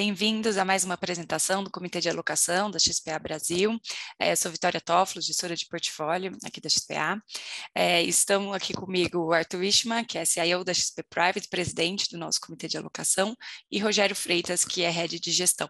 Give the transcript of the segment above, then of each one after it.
Bem-vindos a mais uma apresentação do Comitê de Alocação da XPA Brasil. É, sou Vitória Toffolo, gestora de portfólio aqui da XPA. É, estão aqui comigo o Arthur Ishma, que é CIO da XP Private, presidente do nosso Comitê de Alocação, e Rogério Freitas, que é head de gestão.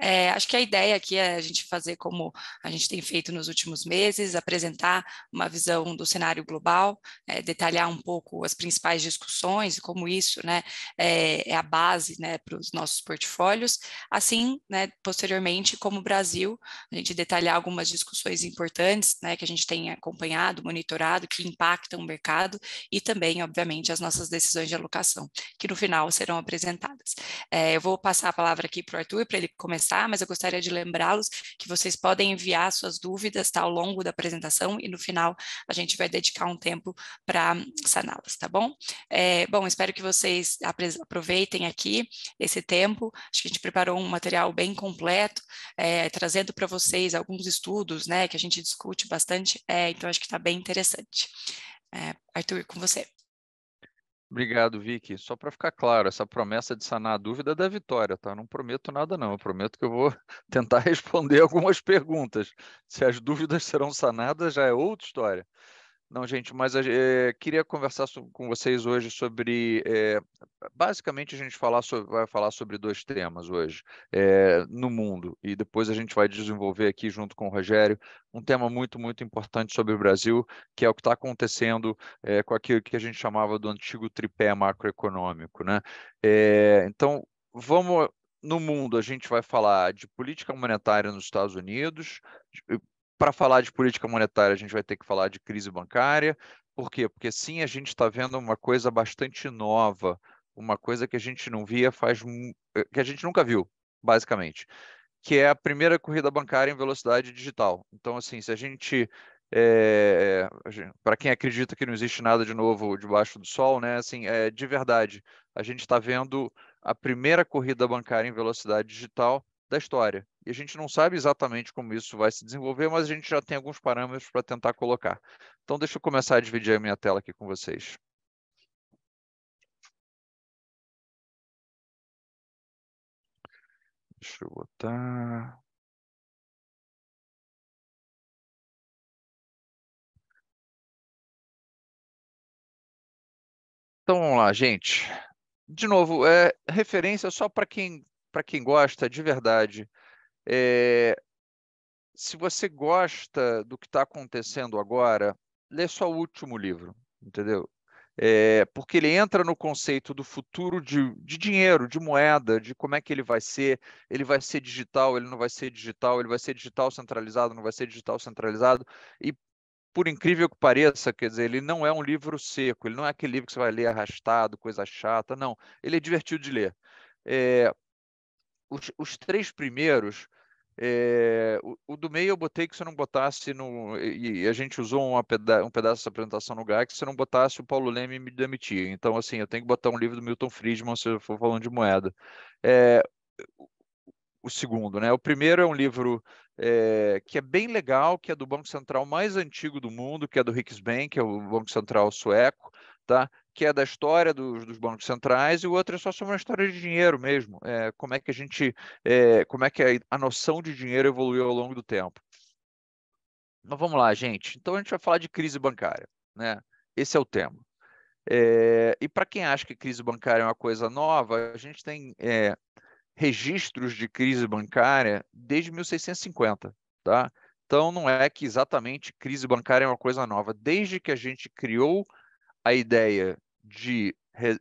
É, acho que a ideia aqui é a gente fazer como a gente tem feito nos últimos meses, apresentar uma visão do cenário global, é, detalhar um pouco as principais discussões e como isso né, é, é a base né, para os nossos portfólios portfólios, assim, né, posteriormente, como o Brasil, a gente detalhar algumas discussões importantes né, que a gente tem acompanhado, monitorado, que impactam o mercado e também, obviamente, as nossas decisões de alocação, que no final serão apresentadas. É, eu vou passar a palavra aqui para o Arthur para ele começar, mas eu gostaria de lembrá-los que vocês podem enviar suas dúvidas tá, ao longo da apresentação e no final a gente vai dedicar um tempo para saná-las, tá bom? É, bom, espero que vocês aproveitem aqui esse tempo, Acho que a gente preparou um material bem completo, é, trazendo para vocês alguns estudos, né, que a gente discute bastante, é, então acho que está bem interessante. É, Arthur, com você. Obrigado, Vicky. Só para ficar claro, essa promessa de sanar a dúvida é da Vitória, tá? Não prometo nada, não. Eu prometo que eu vou tentar responder algumas perguntas. Se as dúvidas serão sanadas, já é outra história. Não, gente, mas é, queria conversar com vocês hoje sobre. É, basicamente, a gente falar sobre, vai falar sobre dois temas hoje é, no mundo, e depois a gente vai desenvolver aqui, junto com o Rogério, um tema muito, muito importante sobre o Brasil, que é o que está acontecendo com aquilo que a gente chamava do antigo tripé macroeconômico. Né? então, vamos no mundo a gente vai falar de política monetária nos Estados Unidos, para falar de política monetária, a gente vai ter que falar de crise bancária. Por quê? Porque sim, a gente está vendo uma coisa bastante nova, uma coisa que a gente não via faz que a gente nunca viu, basicamente, que é a primeira corrida bancária em velocidade digital. Então, assim, se a gente é, eh, para quem acredita que não existe nada de novo debaixo do sol, né? Assim, é, de verdade, a gente está vendo a primeira corrida bancária em velocidade digital da história. E a gente não sabe exatamente como isso vai se desenvolver, mas a gente já tem alguns parâmetros para tentar colocar. Então, deixa eu começar a dividir a minha tela aqui com vocês. Deixa eu botar. Então vamos lá, gente. De novo, é referência só para quem para quem gosta de verdade é, se você gosta do que está acontecendo agora, lê só o último livro, entendeu? É, porque ele entra no conceito do futuro de, de, dinheiro, de moeda, de como é que ele vai ser, ele vai ser digital, ele não vai ser digital, ele vai ser digital centralizado, não vai ser digital centralizado, e por incrível que pareça, quer dizer, ele não é um livro seco, ele não é aquele livro que você vai ler arrastado, coisa chata, não, ele é divertido de ler. É, os, os três primeiros, é, o, o, do meio eu botei que se eu não botasse no. E, a gente usou um pedaço, um pedaço dessa apresentação no GAC, que se eu não botasse o Paulo Leme me demitia. Então, assim, eu tenho que botar um livro do Milton Friedman se eu for falando de moeda. É, o segundo, né? O primeiro é um livro é, que é bem legal, que é do Banco Central mais antigo do mundo, que é do Riksbank, que é o Banco Central sueco, tá? que é da história dos, dos, bancos centrais, e o outro é só sobre uma história de dinheiro mesmo. É, como é que a gente, é, como é que a, a noção de dinheiro evoluiu ao longo do tempo? Mas vamos lá, gente. Então a gente vai falar de crise bancária, né? Esse é o tema. É, e para quem acha que crise bancária é uma coisa nova, a gente tem é, registros de crise bancária desde 1650, tá? Então não é que exatamente crise bancária é uma coisa nova. Desde que a gente criou a ideia de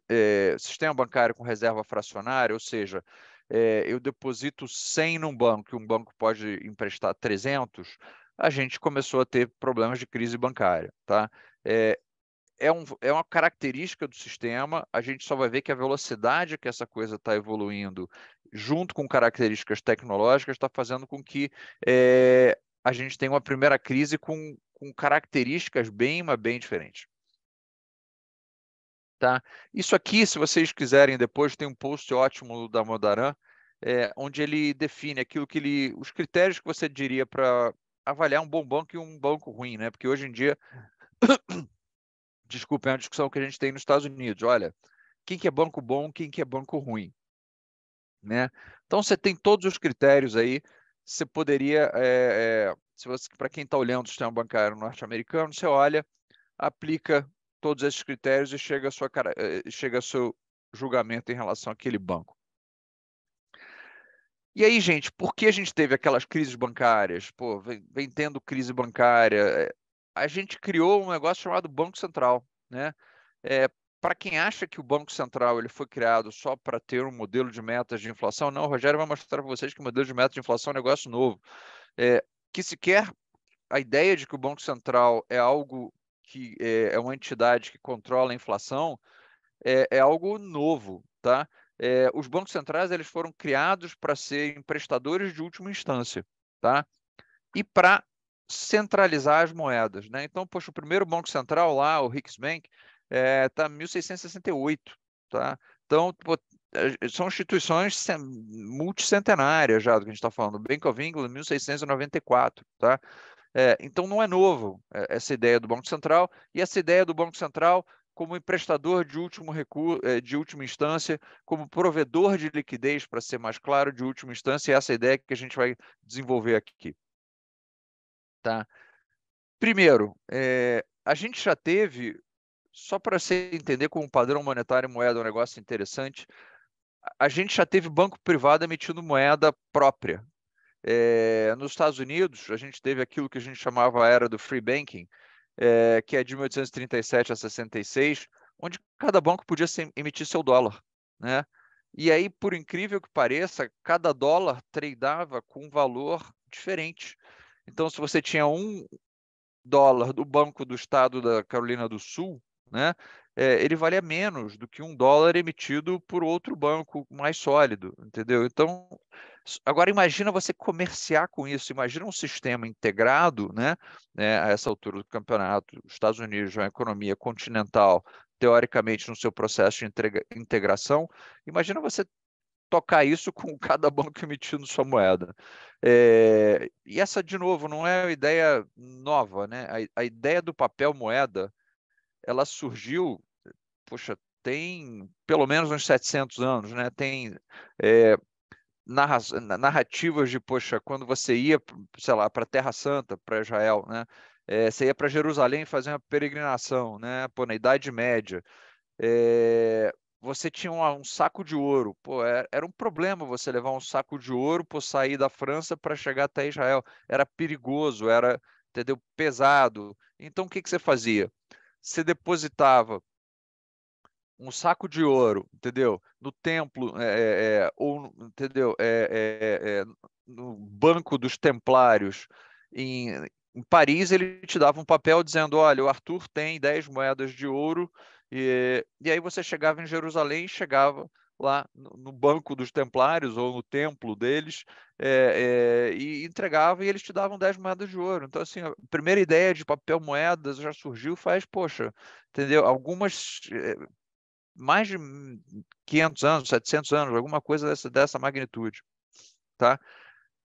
é, sistema bancário com reserva fracionária, ou seja, é, eu deposito 100 num banco e um banco pode emprestar 300, a gente começou a ter problemas de crise bancária. Tá? É, é, um, é uma característica do sistema, a gente só vai ver que a velocidade que essa coisa está evoluindo, junto com características tecnológicas, está fazendo com que é, a gente tenha uma primeira crise com, com características bem, mas bem diferentes. Tá? Isso aqui, se vocês quiserem, depois tem um post ótimo da Modaran, é, onde ele define aquilo que ele, os critérios que você diria para avaliar um bom banco e um banco ruim, né? Porque hoje em dia, desculpa, é uma discussão que a gente tem nos Estados Unidos. Olha, quem que é banco bom, quem que é banco ruim, né? Então você tem todos os critérios aí. Você poderia, é, é, se para quem está olhando o sistema bancário norte-americano, você olha, aplica todos esses critérios e chega a sua eh, chega a seu julgamento em relação àquele banco. E aí, gente, por que a gente teve aquelas crises bancárias? Pô, vem, vem tendo crise bancária. Eh, a gente criou um negócio chamado Banco Central, né? É, para quem acha que o Banco Central ele foi criado só para ter um modelo de metas de inflação, não, o Rogério vai mostrar para vocês que o modelo de metas de inflação é um negócio novo. É, que sequer a ideia de que o Banco Central é algo que eh, é, uma entidade que controla a inflação, é, é algo novo, tá? É, os bancos centrais eles foram criados para ser emprestadores de última instância, tá? E para centralizar as moedas, né? Então, poxa, o primeiro banco central lá, o Riksbank, é, tá 1668, tá? Então, pô, é, são instituições multicentenárias já do que a gente está falando. Bank of England, 1694, tá? É, então, não é novo é, essa ideia do Banco Central e essa ideia do Banco Central como emprestador de último é, de última instância, como provedor de liquidez, para ser mais claro, de última instância, é essa ideia que a gente vai desenvolver aqui. Tá? Primeiro, é, a gente já teve, só para se entender como padrão monetário e moeda é um negócio interessante, a gente já teve banco privado emitindo moeda própria, é, nos Estados Unidos, a gente teve aquilo que a gente chamava a era do free banking, é, que é de 1837 a 66, onde cada banco podia emitir seu dólar. Né? E aí, por incrível que pareça, cada dólar tradeava com um valor diferente. Então, se você tinha um dólar do Banco do Estado da Carolina do Sul, né, é, ele valia menos do que um dólar emitido por outro banco mais sólido, entendeu? Então, Agora imagina você comerciar com isso, imagina um sistema integrado, né, né a essa altura do campeonato, os Estados Unidos uma economia continental, teoricamente no seu processo de integração, imagina você tocar isso com cada banco emitindo sua moeda. É, e essa, de novo, não é uma ideia nova, né? A, a ideia do papel moeda, ela surgiu, poxa, tem pelo menos uns 700 anos, né? Tem é, narra narrativas de, poxa, quando você ia, sei lá, para Terra Santa, para Israel, né? É, você ia para Jerusalém fazer uma peregrinação, né? Pô, na Idade Média. É, você tinha um, um, saco de ouro. Pô, era, é, era, um problema você levar um saco de ouro por sair da França para chegar até Israel. Era perigoso, era entendeu? pesado. Então, o que, que você fazia? Você depositava um saco de ouro, entendeu? No templo, é, é, é ou, entendeu? É, é, é, no banco dos templários em, em, Paris, ele te dava um papel dizendo, olha, o Arthur tem 10 moedas de ouro, e, e aí você chegava em Jerusalém, chegava lá no banco dos templários ou no templo deles é, é, e entregava e eles te davam 10 moedas de ouro. Então, assim, a primeira ideia de papel moedas já surgiu faz, poxa, entendeu? Algumas mais de 500 hum, anos, 700 anos, alguma coisa dessa, dessa magnitude. Tá?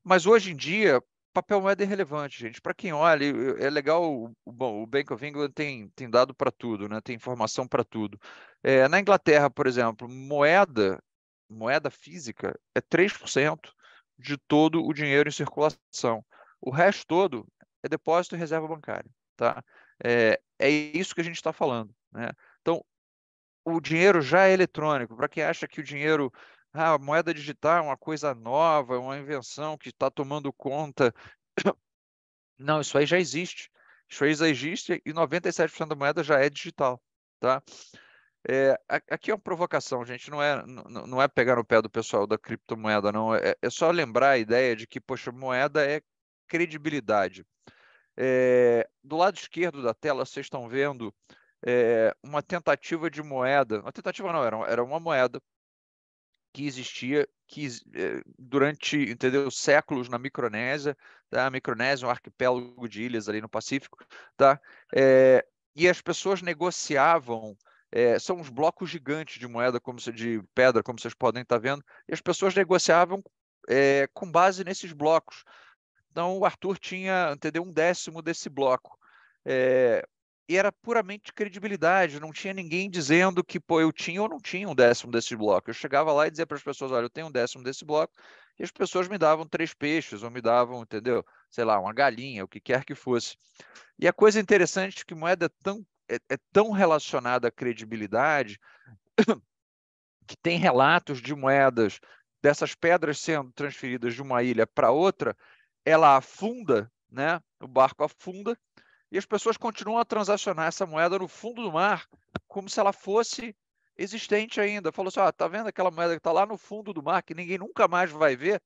Mas hoje em dia, papel moeda é relevante, gente. Para quem olha, é legal. Bom, o Bank of England tem, tem dado para tudo, né? tem informação para tudo. É, na Inglaterra, por exemplo, moeda, moeda física é 3% de todo o dinheiro em circulação. O resto todo é depósito e reserva bancária. Tá? É, é isso que a gente está falando. Né? o dinheiro já é eletrônico. Para quem acha que o dinheiro, ah, a moeda digital é uma coisa nova, é uma invenção que está tomando conta. Não, isso aí já existe. Isso aí já existe e 97% da moeda já é digital. Tá? É, aqui é uma provocação, gente. Não é, não, não é pegar no pé do pessoal da criptomoeda, não. É, é só lembrar a ideia de que, poxa, moeda é credibilidade. É, do lado esquerdo da tela, vocês estão vendo é, uma tentativa de moeda, uma tentativa não, era, era uma moeda que existia que, é, durante entendeu, séculos na Micronésia, tá? a Micronésia é um arquipélago de ilhas ali no Pacífico, tá? É, e as pessoas negociavam é, são uns blocos gigantes de moeda como se, de pedra, como vocês podem estar tá vendo, e as pessoas negociavam é, com base nesses blocos. Então o Arthur tinha entendeu um décimo desse bloco. É, e era puramente credibilidade, não tinha ninguém dizendo que pô, eu tinha ou não tinha um décimo desse bloco. Eu chegava lá e dizia para as pessoas: olha, eu tenho um décimo desse bloco, e as pessoas me davam três peixes, ou me davam, entendeu? Sei lá, uma galinha, o que quer que fosse. E a coisa interessante é que moeda é tão, é, é tão relacionada à credibilidade que tem relatos de moedas dessas pedras sendo transferidas de uma ilha para outra, ela afunda, né? O barco afunda e as pessoas continuam a transacionar essa moeda no fundo do mar como se ela fosse existente ainda. Falou assim: ah, tá vendo aquela moeda que está lá no fundo do mar, que ninguém nunca mais vai ver?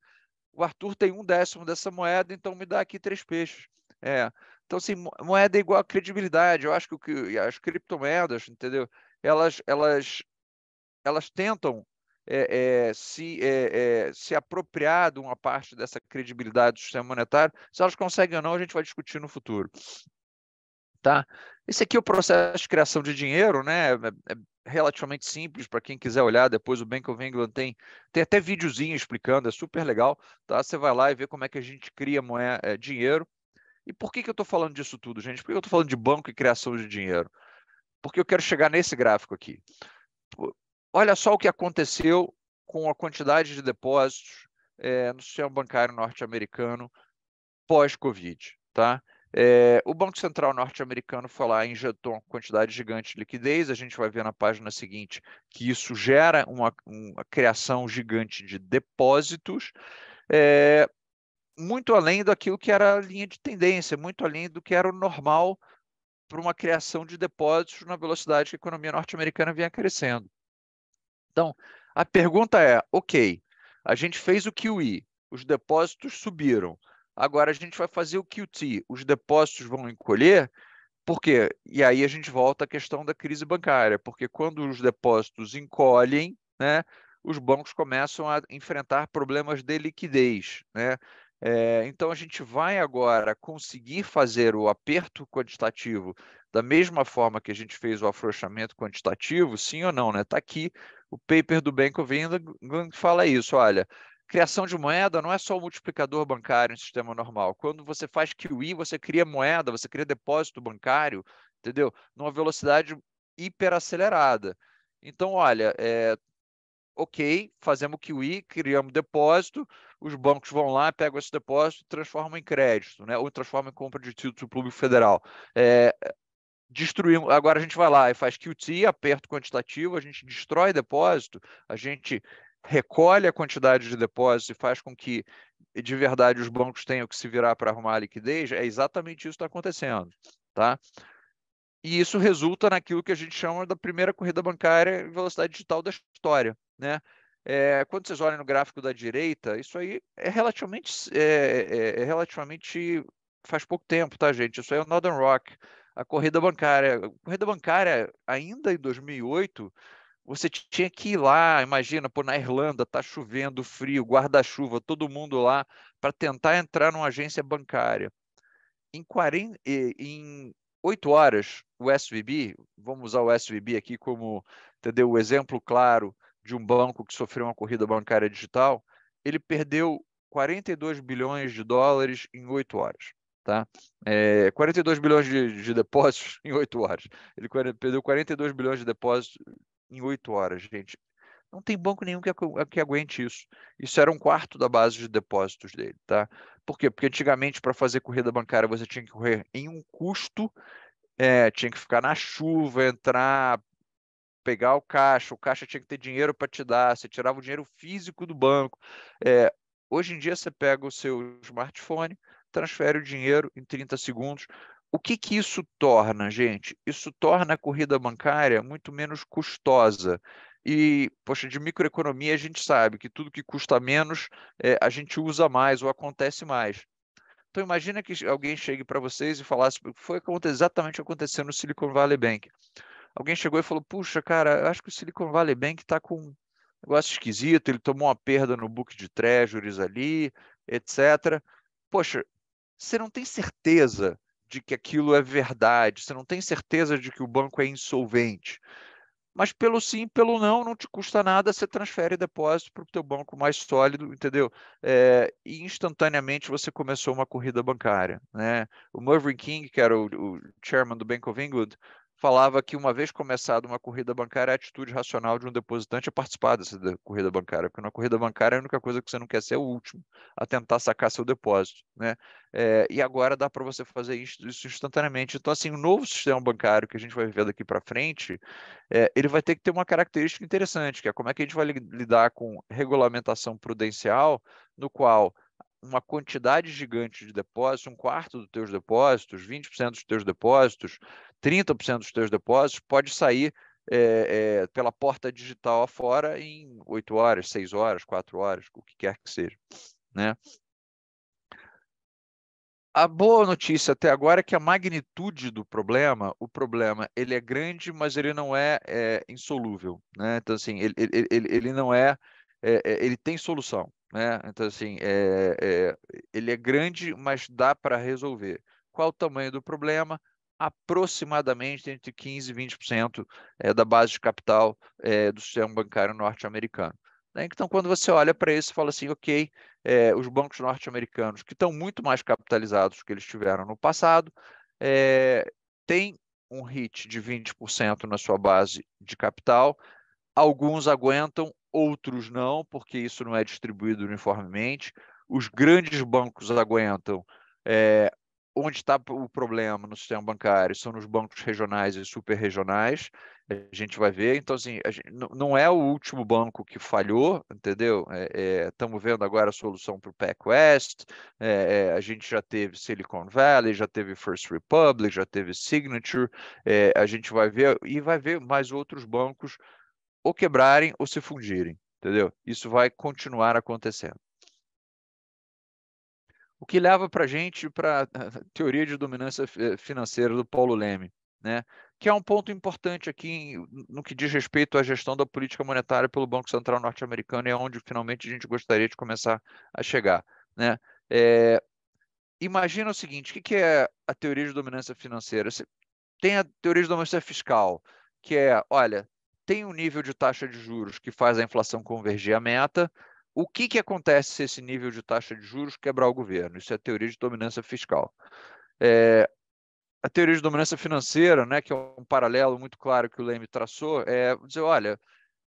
O Arthur tem um décimo dessa moeda, então me dá aqui três peixes. É. Então, assim, moeda é igual a credibilidade. Eu acho que as criptomoedas, entendeu? Elas, elas, elas tentam é, é, se, é, é, se apropriar de uma parte dessa credibilidade do sistema monetário. Se elas conseguem ou não, a gente vai discutir no futuro. Tá? Esse aqui é o processo de criação de dinheiro, né? É, é relativamente simples para quem quiser olhar. Depois o Bank of England tem, tem até videozinho explicando, é super legal. Tá? Você vai lá e vê como é que a gente cria moeda, é, dinheiro. E por que, que eu estou falando disso tudo, gente? Por que eu estou falando de banco e criação de dinheiro? Porque eu quero chegar nesse gráfico aqui. Olha só o que aconteceu com a quantidade de depósitos é, no sistema bancário norte-americano pós-Covid. Tá? É, o Banco Central norte-americano foi lá e injetou uma quantidade gigante de liquidez. A gente vai ver na página seguinte que isso gera uma, uma criação gigante de depósitos, é, muito além daquilo que era a linha de tendência, muito além do que era o normal para uma criação de depósitos na velocidade que a economia norte-americana vinha crescendo. Então, a pergunta é: ok, a gente fez o QE, os depósitos subiram Agora a gente vai fazer o QT, os depósitos vão encolher, por quê? E aí a gente volta à questão da crise bancária, porque quando os depósitos encolhem, né, os bancos começam a enfrentar problemas de liquidez, né? É, então a gente vai agora conseguir fazer o aperto quantitativo da mesma forma que a gente fez o afrouxamento quantitativo, sim ou não, né? Está aqui o paper do Bank of England fala isso, olha, criação de moeda não é só o multiplicador bancário em sistema normal. Quando você faz QI, você cria moeda, você cria depósito bancário, entendeu? Numa velocidade hiperacelerada. Então, olha, é, ok, fazemos QI, criamos depósito, os bancos vão lá, pegam esse depósito transformam em crédito, né? ou transformam em compra de título público federal. É, destruímos. Agora a gente vai lá e faz QT, aperto quantitativo, a gente destrói depósito, a gente recolhe a quantidade de depósitos e faz com que de verdade os bancos tenham que se virar para arrumar a liquidez, é exatamente isso que está acontecendo. Tá? E isso resulta naquilo que a gente chama da primeira corrida bancária em velocidade digital da história. Né? É, quando vocês olham no gráfico da direita, isso aí é relativamente, é, é, é, relativamente faz pouco tempo, tá, gente? Isso aí é o Northern Rock, a corrida bancária. A corrida bancária, ainda em 2008, você tinha que ir lá, imagina, pô, na Irlanda tá chovendo, frio, guarda-chuva, todo mundo lá para tentar entrar numa agência bancária. Em, 40, em 8 horas, o SVB, vamos usar o SVB aqui como entendeu, o exemplo claro de um banco que sofreu uma corrida bancária digital, ele perdeu 42 bilhões de dólares em 8 horas. Tá? É, 42 bilhões de, de depósitos em 8 horas. Ele perdeu 42 bilhões de depósitos em oito horas, gente. Não tem banco nenhum que, que aguente isso. Isso era um quarto da base de depósitos dele, tá? Por quê? Porque antigamente, para fazer corrida bancária, você tinha que correr em um custo, é, tinha que ficar na chuva, entrar, pegar o caixa, o caixa tinha que ter dinheiro para te dar, você tirava o dinheiro físico do banco. É, hoje em dia, você pega o seu smartphone, transfere o dinheiro em 30 segundos, o que, que isso torna, gente? Isso torna a corrida bancária muito menos custosa. E, poxa, de microeconomia a gente sabe que tudo que custa menos é, a gente usa mais ou acontece mais. Então, imagina que alguém chegue para vocês e falasse: foi exatamente o que aconteceu no Silicon Valley Bank. Alguém chegou e falou: puxa, cara, acho que o Silicon Valley Bank está com um negócio esquisito, ele tomou uma perda no book de treasuries ali, etc. Poxa, você não tem certeza de que aquilo é verdade, você não tem certeza de que o banco é insolvente. Mas pelo sim, pelo não, não te custa nada, você transfere depósito para o teu banco mais sólido, entendeu? É, e instantaneamente você começou uma corrida bancária. Né? O Mervyn King, que era o, o chairman do Bank of England, falava que uma vez começada uma corrida bancária, a atitude racional de um depositante é participar dessa corrida bancária, porque na corrida bancária a única coisa que você não quer ser é o último a tentar sacar seu depósito, né? É, e agora dá para você fazer isso instantaneamente. Então, assim, o novo sistema bancário que a gente vai viver daqui para frente, é, ele vai ter que ter uma característica interessante, que é como é que a gente vai lidar com regulamentação prudencial, no qual uma quantidade gigante de depósitos, um quarto dos teus depósitos, 20% dos teus depósitos, 30% dos teus depósitos pode sair é, é, pela porta digital afora em 8 horas, 6 horas, 4 horas, o que quer que seja. Né? A boa notícia até agora é que a magnitude do problema, o problema, ele é grande, mas ele não é, é insolúvel, né? Então assim, ele, ele, ele não é, é, ele tem solução, né? Então assim, é, ele é grande, mas dá para resolver. Qual o tamanho do problema? aproximadamente entre 15% e 20% é, eh, da base de capital é, do sistema bancário norte-americano. Né? Então, quando você olha para isso, fala assim, ok, é, os bancos norte-americanos, que estão muito mais capitalizados do que eles tiveram no passado, é, têm um hit de 20% na sua base de capital, alguns aguentam, outros não, porque isso não é distribuído uniformemente, os grandes bancos aguentam é, onde está o problema no sistema bancário? São nos bancos regionais e superregionais. A gente vai ver. Então, assim, gente, não é o último banco que falhou, entendeu? Estamos é, é, vendo agora a solução para o PacWest. É, é, a gente já teve Silicon Valley, já teve First Republic, já teve Signature. É, a gente vai ver e vai ver mais outros bancos ou quebrarem ou se fundirem, entendeu? Isso vai continuar acontecendo. O que leva para a gente para a teoria de dominância eh, financeira do Paulo Leme, né? que é um ponto importante aqui no que diz respeito à gestão da política monetária pelo Banco Central norte-americano, é onde finalmente a gente gostaria de começar a chegar. Né? É, imagina o seguinte: o que é a teoria de dominância financeira? Você tem a teoria de dominância fiscal, que é, olha, tem um nível de taxa de juros que faz a inflação convergir à meta, o que, que acontece se esse nível de taxa de juros quebrar o governo? Isso é a teoria de dominância fiscal. É, a teoria de dominância financeira, né, que é um paralelo muito claro que o Leme traçou, é dizer, olha,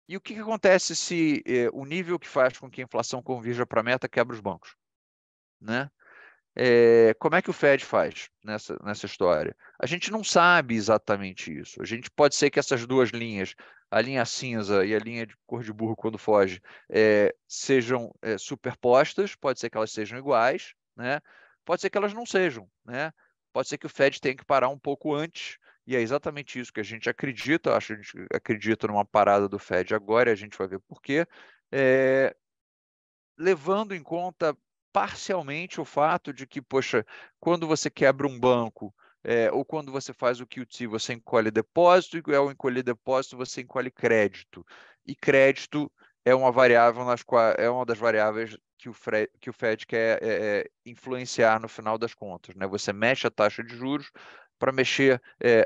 e o que, que acontece se é, o nível que faz com que a inflação convija para a meta quebra os bancos? Né? É, como é que o Fed faz nessa, nessa história? A gente não sabe exatamente isso. A gente pode ser que essas duas linhas, a linha cinza e a linha de cor de burro quando foge, é, sejam é, superpostas, pode ser que elas sejam iguais, né? pode ser que elas não sejam. Né? Pode ser que o Fed tenha que parar um pouco antes, e é exatamente isso que a gente acredita. Acho que a gente acredita numa parada do Fed agora, e a gente vai ver por quê. levando em conta parcialmente o fato de que, poxa, quando você quebra um banco, é, ou quando você faz o QT, você encolhe depósito, e ao encolher depósito, você encolhe crédito. E crédito é uma variável nas qual, é uma das variáveis que o, que o Fed quer é, é, influenciar no final das contas. Né? Você mexe a taxa de juros para mexer é,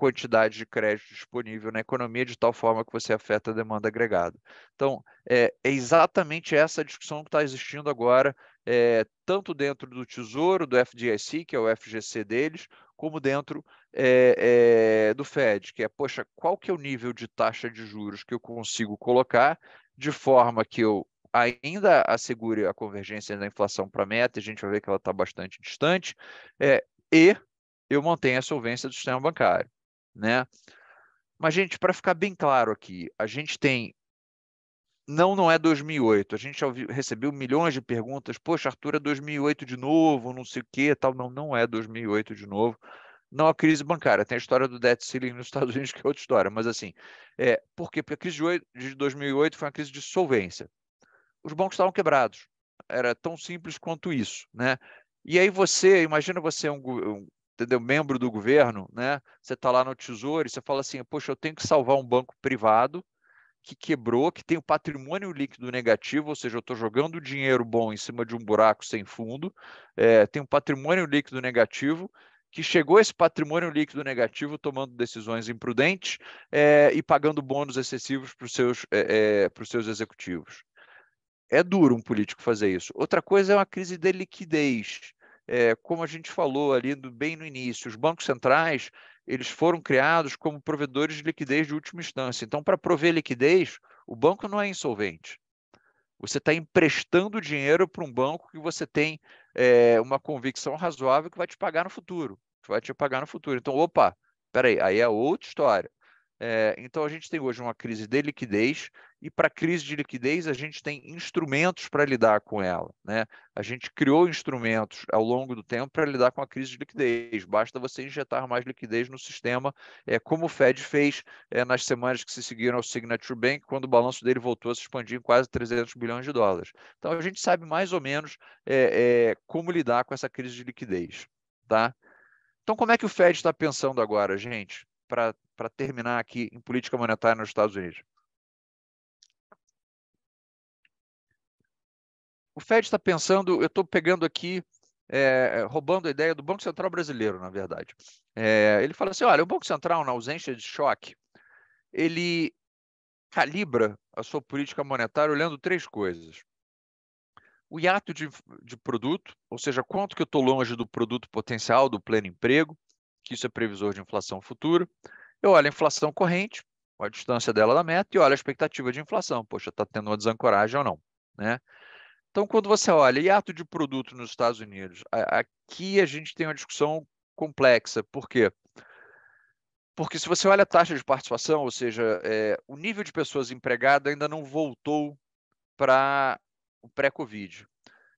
quantidade de crédito disponível na economia de tal forma que você afeta a demanda agregada. Então, é, é exatamente essa discussão que está existindo agora, é, tanto dentro do Tesouro, do FDIC, que é o FGC deles, como dentro é, é, do Fed, que é, poxa, qual que é o nível de taxa de juros que eu consigo colocar de forma que eu ainda assegure a convergência da inflação para a meta, e a gente vai ver que ela está bastante distante, é, e eu mantenho a solvência do sistema bancário né? Mas, gente, para ficar bem claro aqui, a gente tem. Não, não é 2008. A gente recebeu milhões de perguntas. Poxa, Arthur, é 2008 de novo, não sei o quê, tal. Não, não é 2008 de novo. Não a crise bancária. Tem a história do debt ceiling nos Estados Unidos, que é outra história. Mas, assim, é, por quê? Porque a crise de 2008 foi uma crise de solvência. Os bancos estavam quebrados. Era tão simples quanto isso, né? E aí você, imagina você um, entendeu? membro do governo, né? você está lá no Tesouro e você fala assim, poxa, eu tenho que salvar um banco privado que quebrou, que tem o patrimônio líquido negativo, ou seja, eu estou jogando dinheiro bom em cima de um buraco sem fundo, é, tem um patrimônio líquido negativo, que chegou esse patrimônio líquido negativo tomando decisões imprudentes é, e pagando bônus excessivos para os seus, é, é, seus executivos. É duro um político fazer isso. Outra coisa é uma crise de liquidez é, como a gente falou ali do, bem no início, os bancos centrais eles foram criados como provedores de liquidez de última instância. Então, para prover liquidez, o banco não é insolvente. Você está emprestando dinheiro para um banco que você tem é, uma convicção razoável que vai te pagar no futuro. Vai te pagar no futuro. Então, opa, peraí, aí é outra história. É, então, a gente tem hoje uma crise de liquidez e para a crise de liquidez a gente tem instrumentos para lidar com ela. Né? A gente criou instrumentos ao longo do tempo para lidar com a crise de liquidez. Basta você injetar mais liquidez no sistema, é, como o Fed fez é, nas semanas que se seguiram ao Signature Bank, quando o balanço dele voltou a se expandir em quase 300 bilhões de dólares. Então a gente sabe mais ou menos é, é, como lidar com essa crise de liquidez. Tá? Então como é que o Fed está pensando agora, gente, para terminar aqui em política monetária nos Estados Unidos? o Fed está pensando, eu estou pegando aqui, é, roubando a ideia do Banco Central brasileiro, na verdade. É, ele fala assim: olha, o Banco Central, na ausência de choque, ele calibra a sua política monetária olhando três coisas. O hiato de, de produto, ou seja, quanto que eu estou longe do produto potencial do pleno emprego, que isso é previsor de inflação futura. Eu olho a inflação corrente, a distância dela da meta, e olho a expectativa de inflação. Poxa, está tendo uma desancoragem ou não. Né? Então, quando você olha hiato de produto nos Estados Unidos, a, aqui a gente tem uma discussão complexa. Por quê? Porque se você olha a taxa de participação, ou seja, é, o nível de pessoas empregadas ainda não voltou para o pré-Covid.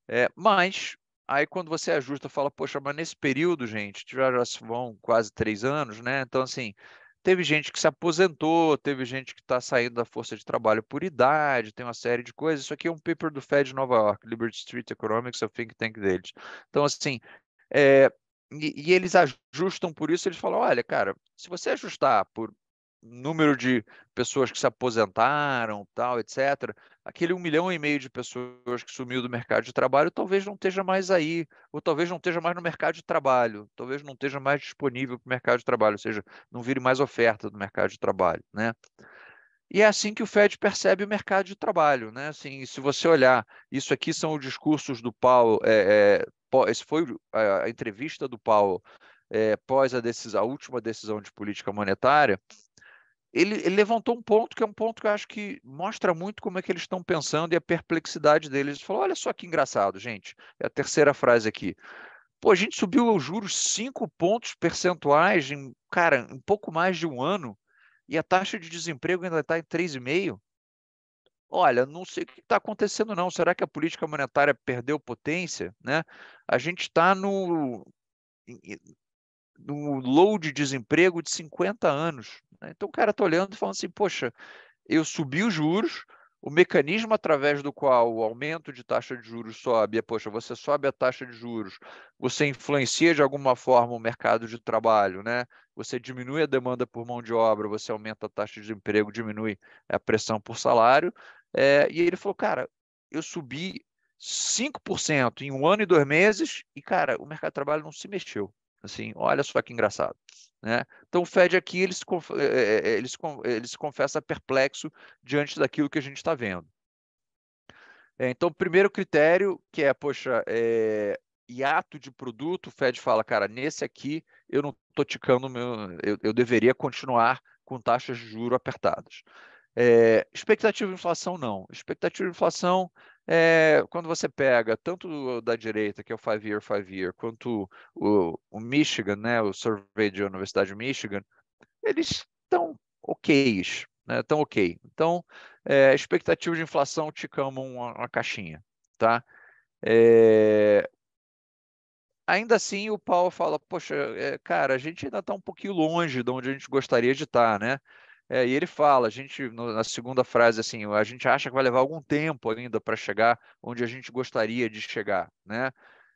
É, mas aí quando você ajusta, fala, poxa, mas nesse período, gente, já, já vão quase três anos, né? Então, assim, Teve gente que se aposentou, teve gente que está saindo da força de trabalho por idade, tem uma série de coisas. Isso aqui é um paper do Fed de Nova York, Liberty Street Economics, eu é think tank deles. Então, assim, é, e, e, eles ajustam por isso, eles falam, olha, cara, se você ajustar por número de pessoas que se aposentaram, tal, etc. Aquele um milhão e meio de pessoas que sumiu do mercado de trabalho talvez não esteja mais aí, ou talvez não esteja mais no mercado de trabalho, talvez não esteja mais disponível para o mercado de trabalho, ou seja, não vire mais oferta do mercado de trabalho, né? E é assim que o Fed percebe o mercado de trabalho, né? Assim, se você olhar, isso aqui são os discursos do Paulo é, é, esse foi a entrevista do Paulo é, pós a, decisão, a última decisão de política monetária, ele, ele, levantou um ponto que é um ponto que eu acho que mostra muito como é que eles estão pensando e a perplexidade deles. Ele falou: olha só que engraçado, gente. É a terceira frase aqui. Pô, a gente subiu os juros 5 pontos percentuais em, cara, um pouco mais de um ano e a taxa de desemprego ainda está em 3,5. Olha, não sei o que está acontecendo, não. Será que a política monetária perdeu potência? Né? A gente está no no low de desemprego de 50 anos. Né? Então o cara está olhando e falando assim, poxa, eu subi os juros, o mecanismo através do qual o aumento de taxa de juros sobe, é, poxa, você sobe a taxa de juros, você influencia de alguma forma o mercado de trabalho, né? Você diminui a demanda por mão de obra, você aumenta a taxa de emprego, diminui a pressão por salário. É, e ele falou, cara, eu subi 5% em um ano e dois meses e, cara, o mercado de trabalho não se mexeu. Assim, olha só que engraçado. Né? Então, o Fed aqui ele se, ele, se, ele se confessa perplexo diante daquilo que a gente está vendo. É, então, primeiro critério, que é, poxa, é, hiato de produto, o Fed fala, cara, nesse aqui eu não estou ticando, meu, eu, eu, deveria continuar com taxas de juro apertadas. É, expectativa de inflação, não. Expectativa de inflação, é, quando você pega tanto da direita, que é o Favier Year quanto o, o Michigan, né, o survey da Universidade de Michigan, eles estão ok, né, ok. Então, é, expectativa de inflação ticamos uma, uma caixinha, tá? É, ainda assim, o Paulo fala, poxa, é, cara, a gente ainda está um pouquinho longe de onde a gente gostaria de estar, tá, né? É, e ele fala, a gente, no, na segunda frase, assim, a gente acha que vai levar algum tempo ainda para chegar onde a gente gostaria de chegar, né?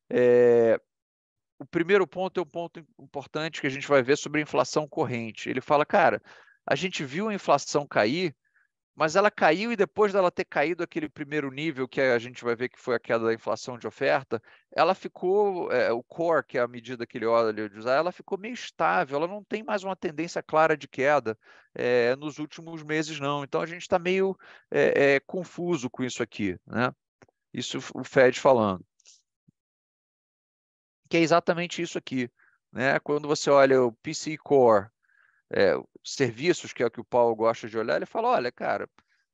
É, o primeiro ponto é um ponto importante que a gente vai ver sobre a inflação corrente. Ele fala, cara, a gente viu a inflação cair mas ela caiu e depois dela ter caído aquele primeiro nível, que a gente vai ver que foi a queda da inflação de oferta, ela ficou, é, o core, que é a medida que ele olha de usar, ela ficou meio estável, ela não tem mais uma tendência clara de queda é, nos últimos meses, não. Então a gente está meio é, é, confuso com isso aqui, né? Isso o Fed falando. Que é exatamente isso aqui. Né? Quando você olha o PC Core é, serviços, que é o que o Paulo gosta de olhar, ele fala: olha, cara,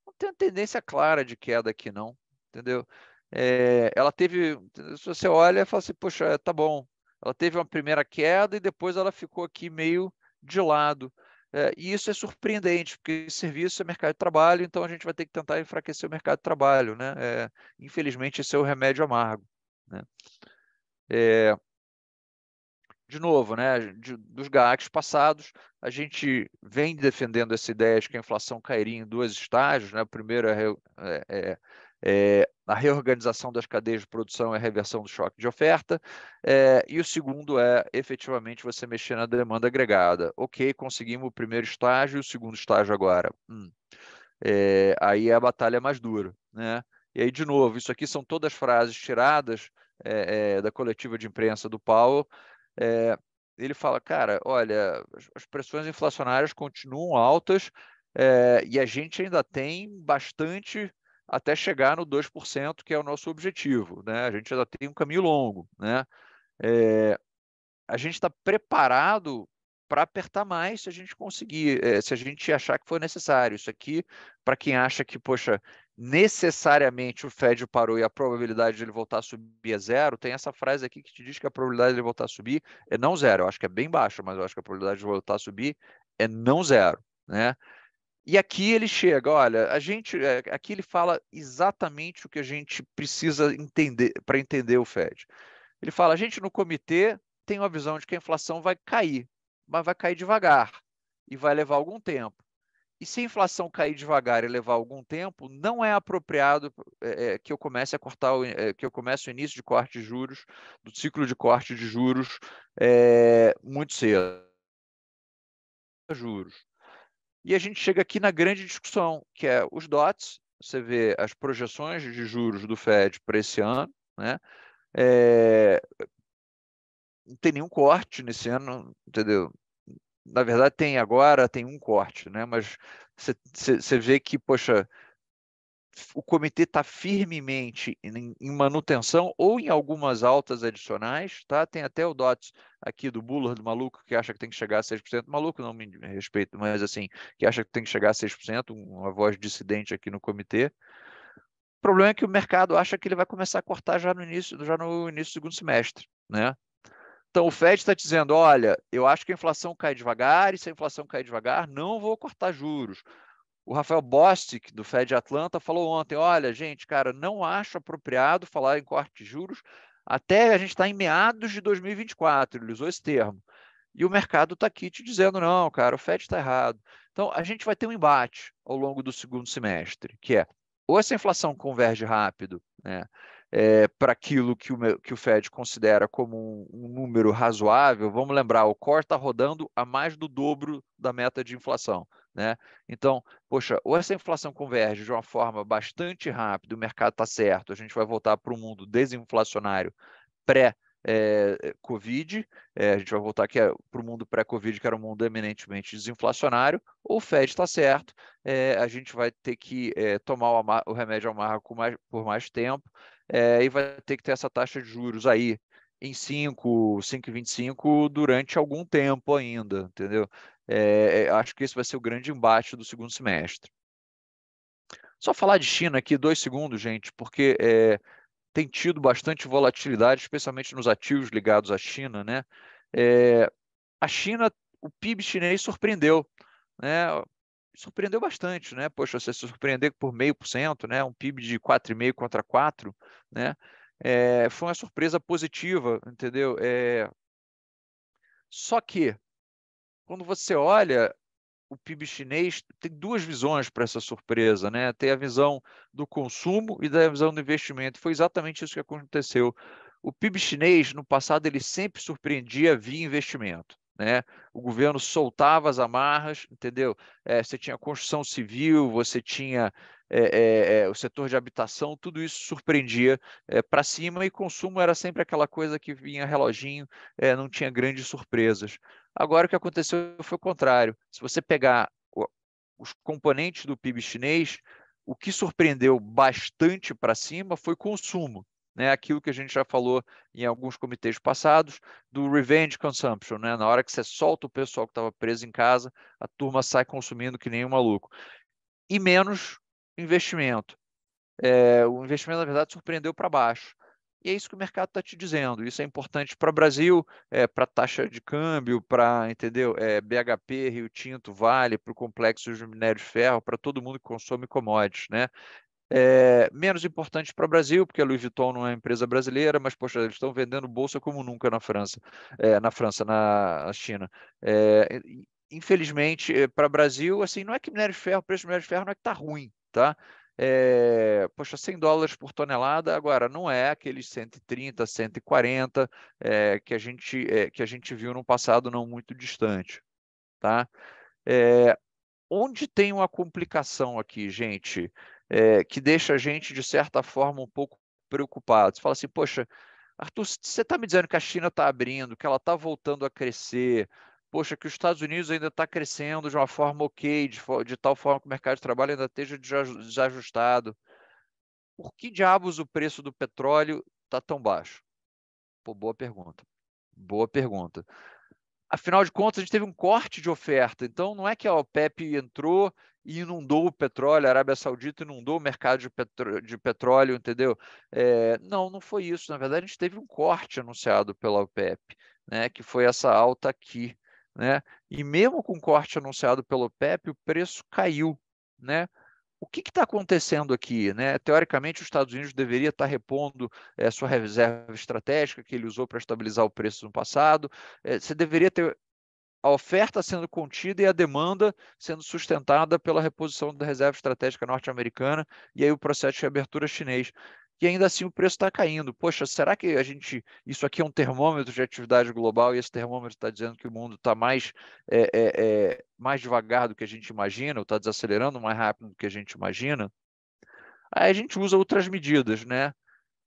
não tem uma tendência clara de queda aqui, não, entendeu? É, ela teve, se você olha fala assim, poxa, tá bom. Ela teve uma primeira queda e depois ela ficou aqui meio de lado. É, e isso é surpreendente, porque serviço é mercado de trabalho, então a gente vai ter que tentar enfraquecer o mercado de trabalho. Né? É, infelizmente, esse é o remédio amargo. Né? É, de novo, né, de, dos GACs passados, a gente vem defendendo essa ideia de que a inflação cairia em dois estágios. Né? O primeiro é, é, é, é a reorganização das cadeias de produção e a reversão do choque de oferta. É, e o segundo é efetivamente você mexer na demanda agregada. Ok, conseguimos o primeiro estágio e o segundo estágio agora. Hum. É, aí a batalha é mais dura. Né? E aí, de novo, isso aqui são todas frases tiradas é, é da coletiva de imprensa do Powell, é, ele fala, cara, olha, as pressões inflacionárias continuam altas é, e a gente ainda tem bastante até chegar no 2%, que é o nosso objetivo. Né? A gente ainda tem um caminho longo. Né? É, a gente está preparado para apertar mais se a gente conseguir, eh, se a gente achar que for necessário. Isso aqui, para quem acha que, poxa, necessariamente o Fed parou e a probabilidade de ele voltar a subir é zero, tem essa frase aqui que te diz que a probabilidade de ele voltar a subir é não zero. Eu acho que é bem baixa, mas eu acho que a probabilidade de voltar a subir é não zero, né? E aqui ele chega, olha, a gente, eh, aqui ele fala exatamente o que a gente precisa entender para entender o Fed. Ele fala, a gente no comitê tem uma visão de que a inflação vai cair mas vai cair devagar e vai levar algum tempo. E se a inflação cair devagar e levar algum tempo, não é apropriado é, é, que eu comece a cortar, o, é, que eu comece o início de corte de juros, do ciclo de corte de juros é, muito cedo. Juros. E a gente chega aqui na grande discussão, que é os DOTs. Você vê as projeções de juros do Fed para esse ano, né? É, não tem nenhum corte nesse ano, entendeu? na verdade tem agora, tem um corte, né? Mas você vê que, poxa, o comitê está firmemente em, em, manutenção ou em algumas altas adicionais, tá? Tem até o DOTS aqui do Bullard do maluco que acha que tem que chegar a 6%, maluco não me respeito, mas assim, que acha que tem que chegar a 6%, uma voz dissidente aqui no comitê. O problema é que o mercado acha que ele vai começar a cortar já no início, já no início do segundo semestre, né? Então, o Fed está dizendo: olha, eu acho que a inflação cai devagar, e se a inflação cair devagar, não vou cortar juros. O Rafael Bostic, do Fed Atlanta, falou ontem: olha, gente, cara, não acho apropriado falar em corte de juros até a gente estar tá em meados de 2024. Ele usou esse termo. E o mercado está aqui te dizendo: não, cara, o Fed está errado. Então, a gente vai ter um embate ao longo do segundo semestre, que é ou essa inflação converge rápido, né? é, para aquilo que o, que o Fed considera como um, um número razoável, vamos lembrar, o core está rodando a mais do dobro da meta de inflação. Né? Então, poxa, ou essa inflação converge de uma forma bastante rápida, o mercado está certo, a gente vai voltar para um mundo desinflacionário pré é, Covid, é, a gente vai voltar aqui é para o mundo pré-Covid, que era um mundo eminentemente desinflacionário, ou o Fed está certo, é, a gente vai ter que tomar o, o, remédio amarra mais, por mais tempo e vai ter que ter essa taxa de juros aí em 5, 5,25 durante algum tempo ainda, entendeu? acho que esse vai ser o grande embate do segundo semestre. Só falar de China aqui, dois segundos, gente, porque tem tido bastante volatilidade, especialmente nos ativos ligados à China. Né? É, a China, o PIB chinês surpreendeu, né? surpreendeu bastante, né? Poxa, você se surpreender por meio por cento, né? Um PIB de 4,5 contra 4, né? É, foi uma surpresa positiva, entendeu? É... Só que quando você olha o PIB chinês tem duas visões para essa surpresa, né? Tem a visão do consumo e da visão do investimento. Foi exatamente isso que aconteceu. O PIB chinês no passado ele sempre surpreendia via investimento. Né? O governo soltava as amarras, entendeu? É, você tinha construção civil, você tinha é, é, é o setor de habitação, tudo isso surpreendia é, para cima e consumo era sempre aquela coisa que vinha reloginho, é, não tinha grandes surpresas. Agora, o que aconteceu foi o contrário. Se você pegar os componentes do PIB chinês, o que surpreendeu bastante para cima foi consumo. Né, aquilo que a gente já falou em alguns comitês passados, do revenge consumption. Né? Na hora que você solta o pessoal que estava preso em casa, a turma sai consumindo que nem um maluco. E menos investimento. É, o investimento, na verdade, surpreendeu para baixo. E é isso que o mercado está te dizendo. Isso é importante para o Brasil, é, para taxa de câmbio, para entendeu? É, BHP, Rio Tinto, Vale, para o complexo de minério de ferro, para todo mundo que consome commodities. Né? É, menos importante para o Brasil, porque a Louis Vuitton não é empresa brasileira, mas, poxa, eles estão vendendo bolsa como nunca na França, é, na França, na China é, infelizmente, é, para o Brasil, assim, não é que minério de ferro, o preço do minério de ferro não é que está ruim, tá? é, poxa, 100 dólares por tonelada, agora não é aqueles 130, 140 é, que, a gente, é, que a gente viu no passado não muito distante. Tá? É, onde tem uma complicação aqui, gente, que deixa a gente, de certa forma, um pouco preocupado? Você fala assim, poxa, Arthur, você está me dizendo que a China está abrindo, que ela está voltando a crescer, poxa, que os Estados Unidos ainda está crescendo de uma forma ok, de, de, tal forma que o mercado de trabalho ainda esteja desajustado. Por que diabos o preço do petróleo está tão baixo? Pô, boa pergunta. Boa pergunta. Afinal de contas, a gente teve um corte de oferta, então não é que a OPEP entrou e inundou o petróleo, a Arábia Saudita inundou o mercado de, petró de petróleo, entendeu? É, não, não foi isso. Na verdade, a gente teve um corte anunciado pela OPEP, né, que foi essa alta aqui né? E mesmo com o corte anunciado pelo PEP, o preço caiu. Né? O que está acontecendo aqui? Né? Teoricamente, os Estados Unidos deveria estar tá repondo é, sua reserva estratégica que ele usou para estabilizar o preço no passado. É, você deveria ter a oferta sendo contida e a demanda sendo sustentada pela reposição da reserva estratégica norte-americana e aí o processo de abertura chinês e ainda assim o preço está caindo. Poxa, será que a gente. Isso aqui é um termômetro de atividade global e esse termômetro está dizendo que o mundo está mais, é, é, é, mais devagar do que a gente imagina, ou está desacelerando mais rápido do que a gente imagina? Aí a gente usa outras medidas, né?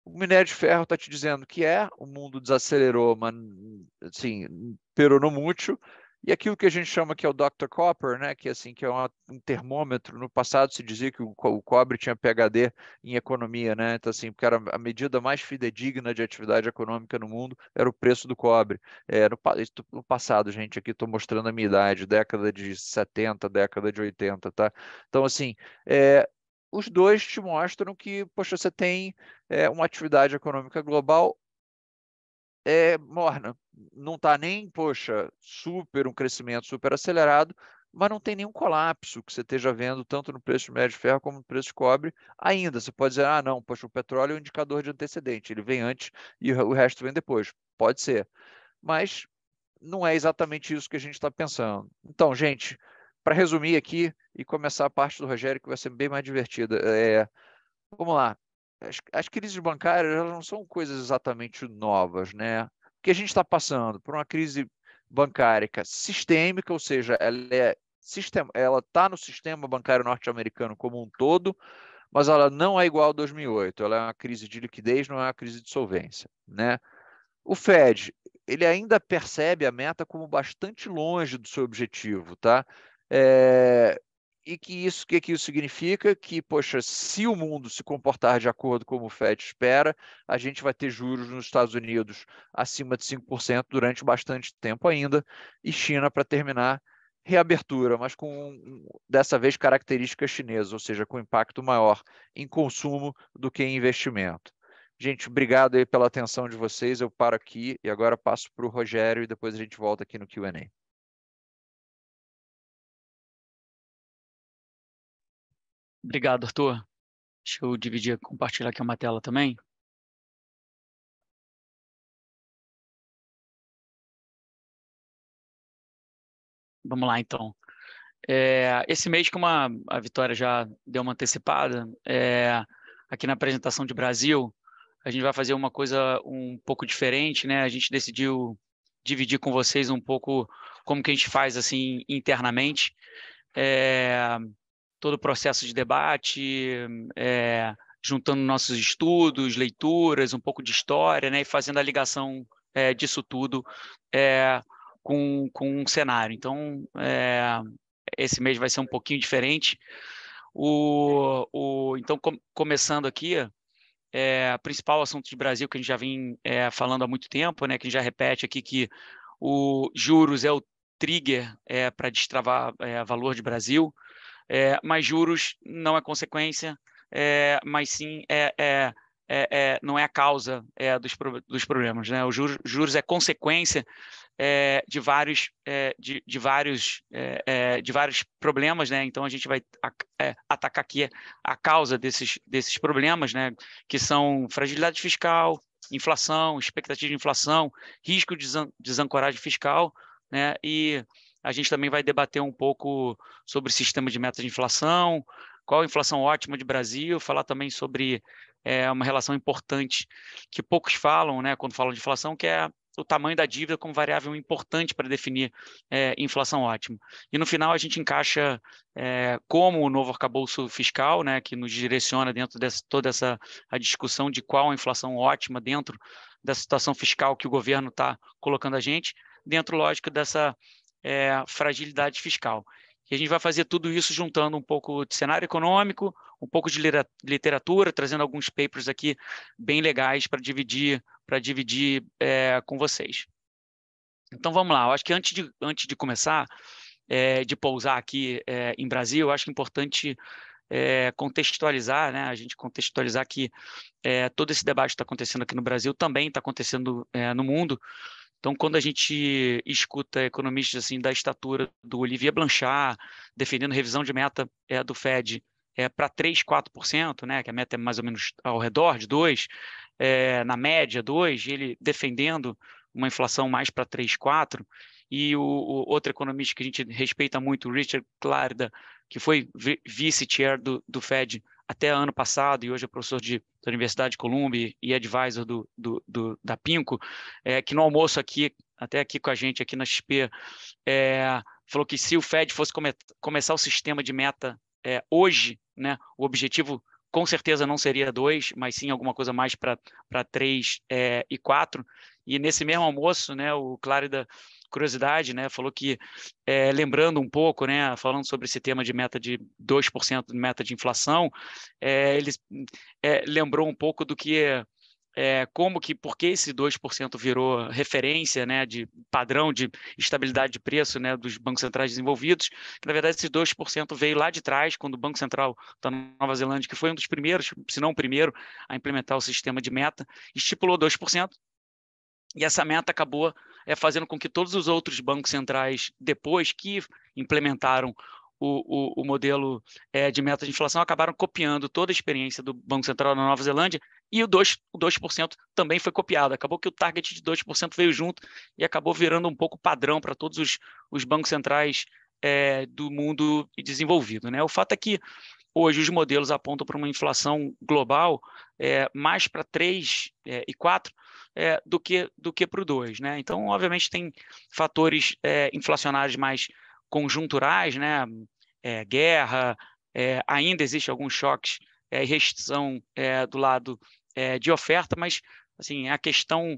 O minério de ferro está te dizendo que é, o mundo desacelerou, mas assim, muito. E aquilo que a gente chama que é o Dr. Copper, né, que é assim que é um termômetro. No passado se dizia que o, o, cobre tinha PhD em economia, né? Então assim, porque era a medida mais fidedigna de atividade econômica no mundo era o preço do cobre. É, no, no passado, gente, aqui estou mostrando a minha idade, década de 70, década de 80, tá? Então assim, é, os dois te mostram que, poxa, você tem é, uma atividade econômica global é morna. Não está nem, poxa, super um crescimento super acelerado, mas não tem nenhum colapso que você esteja vendo tanto no preço de médio de ferro como no preço de cobre ainda. Você pode dizer, ah, não, poxa, o petróleo é um indicador de antecedente, ele vem antes e o resto vem depois. Pode ser. Mas não é exatamente isso que a gente está pensando. Então, gente, para resumir aqui e começar a parte do Rogério, que vai ser bem mais divertida, é... vamos lá as, as crises bancárias elas não são coisas exatamente novas, né? que a gente está passando por uma crise bancária sistêmica, ou seja, ela é sistema, ela está no sistema bancário norte-americano como um todo, mas ela não é igual a 2008. Ela é uma crise de liquidez, não é uma crise de solvência, né? O Fed ele ainda percebe a meta como bastante longe do seu objetivo, tá? É, e que isso que, que isso significa? Que, poxa, se o mundo se comportar de acordo com o Fed espera, a gente vai ter juros nos Estados Unidos acima de 5% durante bastante tempo ainda, e China, para terminar, reabertura, mas com dessa vez características chinesas, ou seja, com impacto maior em consumo do que em investimento. Gente, obrigado aí pela atenção de vocês. Eu paro aqui e agora passo para o Rogério e depois a gente volta aqui no QA. Obrigado, Arthur. Deixa eu dividir, compartilhar aqui uma tela também. Vamos lá, então. É, esse mês, como a, a Vitória já deu uma antecipada, é, aqui na apresentação de Brasil, a gente vai fazer uma coisa um pouco diferente, né? A gente decidiu dividir com vocês um pouco como que a gente faz assim internamente. É, todo o processo de debate, é, juntando nossos estudos, leituras, um pouco de história, né, e fazendo a ligação é, disso tudo é, com, com um cenário. Então, esse mês vai ser um pouquinho diferente. O, o, então, com, começando aqui, é, principal assunto de Brasil que a gente já vem é, falando há muito tempo, né, que a gente já repete aqui que o juros é o trigger é, para destravar valor de Brasil. É, mas juros não é consequência, é, mas sim é, é, é, é não é a causa é, dos, dos problemas. Né? O juros, juros é consequência é, de vários, de, de, vários, de vários problemas, né? então a gente vai atacar aqui a causa desses, desses problemas, né? que são fragilidade fiscal, inflação, expectativa de inflação, risco de desancoragem fiscal né? e a gente também vai debater um pouco sobre o sistema de metas de inflação, qual a inflação ótima de Brasil, falar também sobre é, uma relação importante que poucos falam, né, quando falam de inflação, que é o tamanho da dívida como variável importante para definir é, inflação ótima. E no final a gente encaixa é, como o novo arcabouço fiscal, né, que nos direciona dentro de toda essa a discussão de qual a inflação ótima dentro da situação fiscal que o governo está colocando a gente, dentro, lógico, dessa é, fragilidade fiscal. E a gente vai fazer tudo isso juntando um pouco de cenário econômico, um pouco de literatura, trazendo alguns papers aqui bem legais para dividir, para dividir é, com vocês. Então vamos lá. Eu acho que antes de, antes de começar, é, de pousar aqui é, em Brasil, eu acho importante é, contextualizar, né? A gente contextualizar que é, todo esse debate está acontecendo aqui no Brasil também está acontecendo é, no mundo. Então, quando a gente escuta economistas assim da estatura do Olivier Blanchard defendendo revisão de meta é, do Fed é, para 3, 4%, né, que a meta é mais ou menos ao redor de 2, é, na média 2, ele defendendo uma inflação mais para 3, 4, e o, o, outro economista que a gente respeita muito, Richard Clarida, que foi vice-chair do, do Fed até ano passado, e hoje é professor de, da Universidade de Columbia e advisor do, do, do da Pinco, é, que no almoço aqui, até aqui com a gente, aqui na XP, é, falou que se o Fed fosse come, começar o sistema de meta é, hoje, né, o objetivo com certeza não seria dois, mas sim alguma coisa mais para três é, e quatro. E nesse mesmo almoço, né, o Clarida curiosidade, né? Falou que, é, lembrando um pouco, né? Falando sobre esse tema de meta de 2% de meta de inflação, é, ele é, lembrou um pouco do que é, como que, por que esse 2% virou referência né, de padrão de estabilidade de preço né, dos bancos centrais desenvolvidos, que na verdade esse 2% veio lá de trás, quando o Banco Central da Nova Zelândia, que foi um dos primeiros, se não o primeiro, a implementar o sistema de meta, estipulou 2%, e essa meta acabou é fazendo com que todos os outros bancos centrais, depois que implementaram o, o, o modelo é, de meta de inflação, acabaram copiando toda a experiência do Banco Central na Nova Zelândia e o 2%, o 2 também foi copiado. Acabou que o target de 2% veio junto e acabou virando um pouco padrão para todos os, os bancos centrais é, do mundo desenvolvido. Né? O fato é que hoje os modelos apontam para uma inflação global é, mais para 3 é, e 4, é, do que do que para o 2. Né? Então, obviamente, tem fatores é, inflacionários mais conjunturais, né? É, guerra, é, ainda existe alguns choques é, e restrição é, do lado de oferta, mas assim, a questão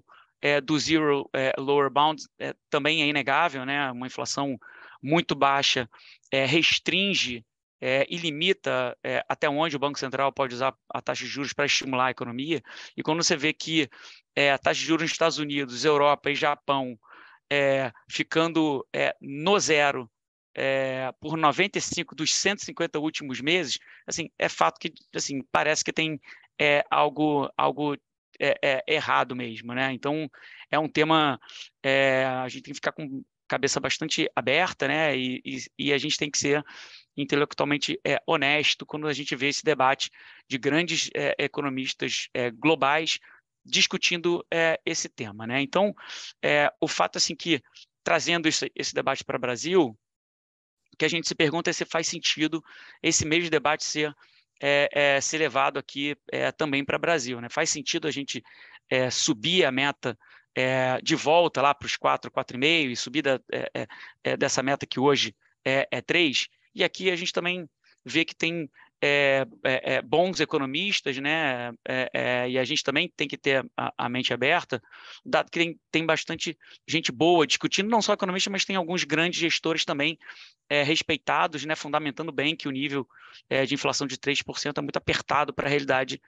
do zero lower bound também é inegável, né? uma inflação muito baixa restringe é, e limita é, até onde o Banco Central pode usar a taxa de juros para estimular a economia. E quando você vê que é, a taxa de juros nos Estados Unidos, Europa e Japão ficando no zero por 95 dos 150 últimos meses, assim, é fato que assim, parece que tem algo, algo errado mesmo. Né? Então, é um tema, a gente tem que ficar com cabeça bastante aberta, né? E, e, e a gente tem que ser intelectualmente é, honesto, quando a gente vê esse debate de grandes é, economistas é, globais discutindo é, esse tema. Né? Então, é, o fato assim que, trazendo isso, esse debate para o Brasil, que a gente se pergunta é se faz sentido esse mesmo debate ser, é, ser levado aqui também para o Brasil. Né? Faz sentido a gente subir a meta é, de volta lá para os 4, 4,5 e subida é, é, dessa meta que hoje é, é e aqui a gente também vê que tem é, é, é bons economistas, né? É, é, e a gente também tem que ter a, a mente aberta, dado que tem, tem, bastante gente boa discutindo, não só economista, mas tem alguns grandes gestores também é, respeitados, né? Fundamentando bem que o nível de inflação de 3% é muito apertado para a realidade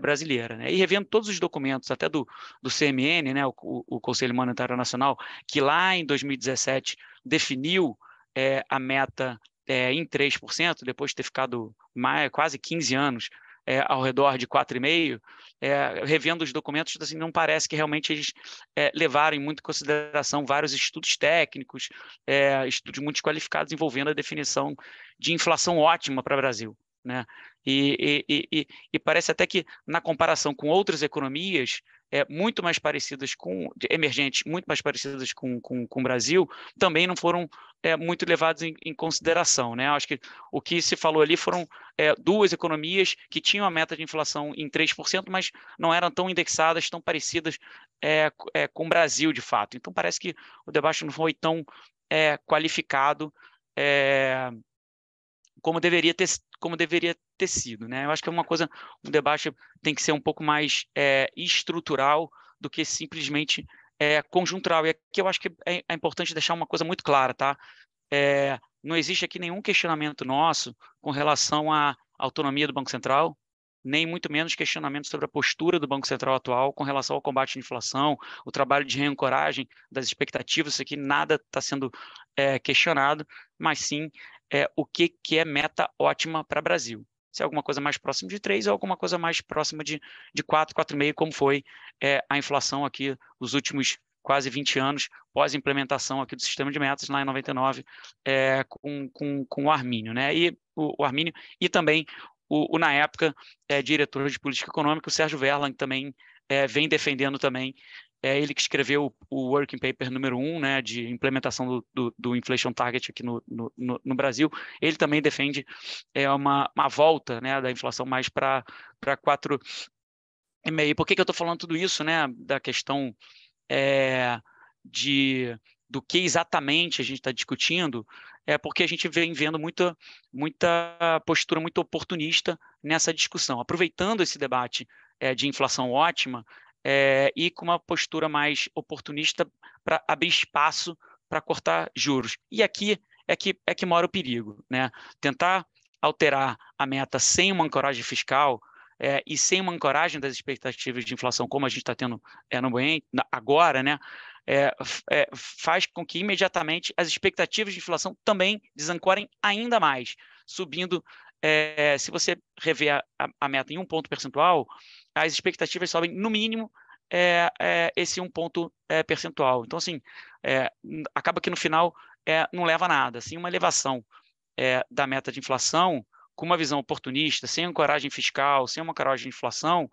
brasileira. Né? E revendo todos os documentos, até do, do CMN, né? O, o Conselho Monetário Nacional, que lá em 2017 definiu a meta é, em 3%, depois de ter ficado mais, quase 15 anos é, ao redor de 4,5%, é, revendo os documentos, assim, não parece que realmente eles é, levaram em muita consideração vários estudos técnicos, é, estudos muito qualificados envolvendo a definição de inflação ótima para o Brasil. Né? E, e, e, e parece até que, na comparação com outras economias, é, muito mais parecidas com emergentes, muito mais parecidas com, com, com o Brasil, também não foram é, muito levados em, em, consideração. Né? Acho que o que se falou ali foram é, duas economias que tinham a meta de inflação em 3%, mas não eram tão indexadas, tão parecidas é, com o Brasil, de fato. Então, parece que o debate não foi tão qualificado como deveria ter, como deveria ter sido. Né? Eu acho que é uma coisa, um debate tem que ser um pouco mais é, estrutural do que simplesmente é, conjuntural. E aqui eu acho que é, é importante deixar uma coisa muito clara, tá? É, não existe aqui nenhum questionamento nosso com relação à autonomia do Banco Central, nem muito menos questionamento sobre a postura do Banco Central atual com relação ao combate à inflação, o trabalho de reencoragem das expectativas, isso aqui nada está sendo é, questionado, mas sim é, o que, que é meta ótima para Brasil. Se é alguma coisa mais próxima de 3 ou alguma coisa mais próxima de, de 4, 4,5, como foi é, a inflação aqui nos últimos quase 20 anos, pós-implementação aqui do sistema de metas lá em 99, é, com, com, com o Armínio. Né? E o, o Armínio e também o, o, na época, é, diretor de política econômica, o Sérgio Verlan, também é, vem defendendo também. É ele que escreveu o working paper número um, né, de implementação do, do, do inflation target aqui no, no, no, Brasil. Ele também defende é, uma, uma volta né, da inflação mais para 4,5. E por que, que eu estou falando tudo isso, né, da questão é, de do que exatamente a gente está discutindo? É porque a gente vem vendo muita, muita postura muito oportunista nessa discussão. Aproveitando esse debate é, de inflação ótima é, e com uma postura mais oportunista para abrir espaço para cortar juros. E aqui é que, é que mora o perigo. Né? Tentar alterar a meta sem uma ancoragem fiscal é, e sem uma ancoragem das expectativas de inflação, como a gente está tendo é, no ambiente, agora, né? É, é, faz com que imediatamente as expectativas de inflação também desancorem ainda mais, subindo. É, se você rever a, a, meta em um ponto percentual, as expectativas sobem no mínimo é, é, esse um ponto é, percentual. Então, assim, é, acaba que no final é, não leva a nada. Assim, uma elevação é, da meta de inflação com uma visão oportunista, sem ancoragem fiscal, sem uma ancoragem de inflação,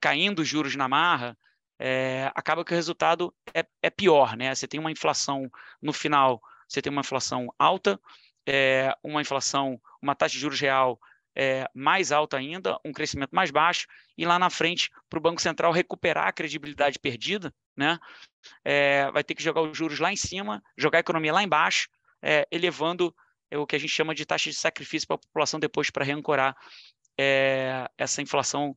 caindo os juros na marra, acaba que o resultado é, pior. Né? Você tem uma inflação no final, você tem uma inflação alta, uma inflação, uma taxa de juros real é, mais alto ainda, um crescimento mais baixo, e lá na frente, para o Banco Central recuperar a credibilidade perdida, né, é, vai ter que jogar os juros lá em cima, jogar a economia lá embaixo, é, elevando o que a gente chama de taxa de sacrifício para a população depois para reancorar essa inflação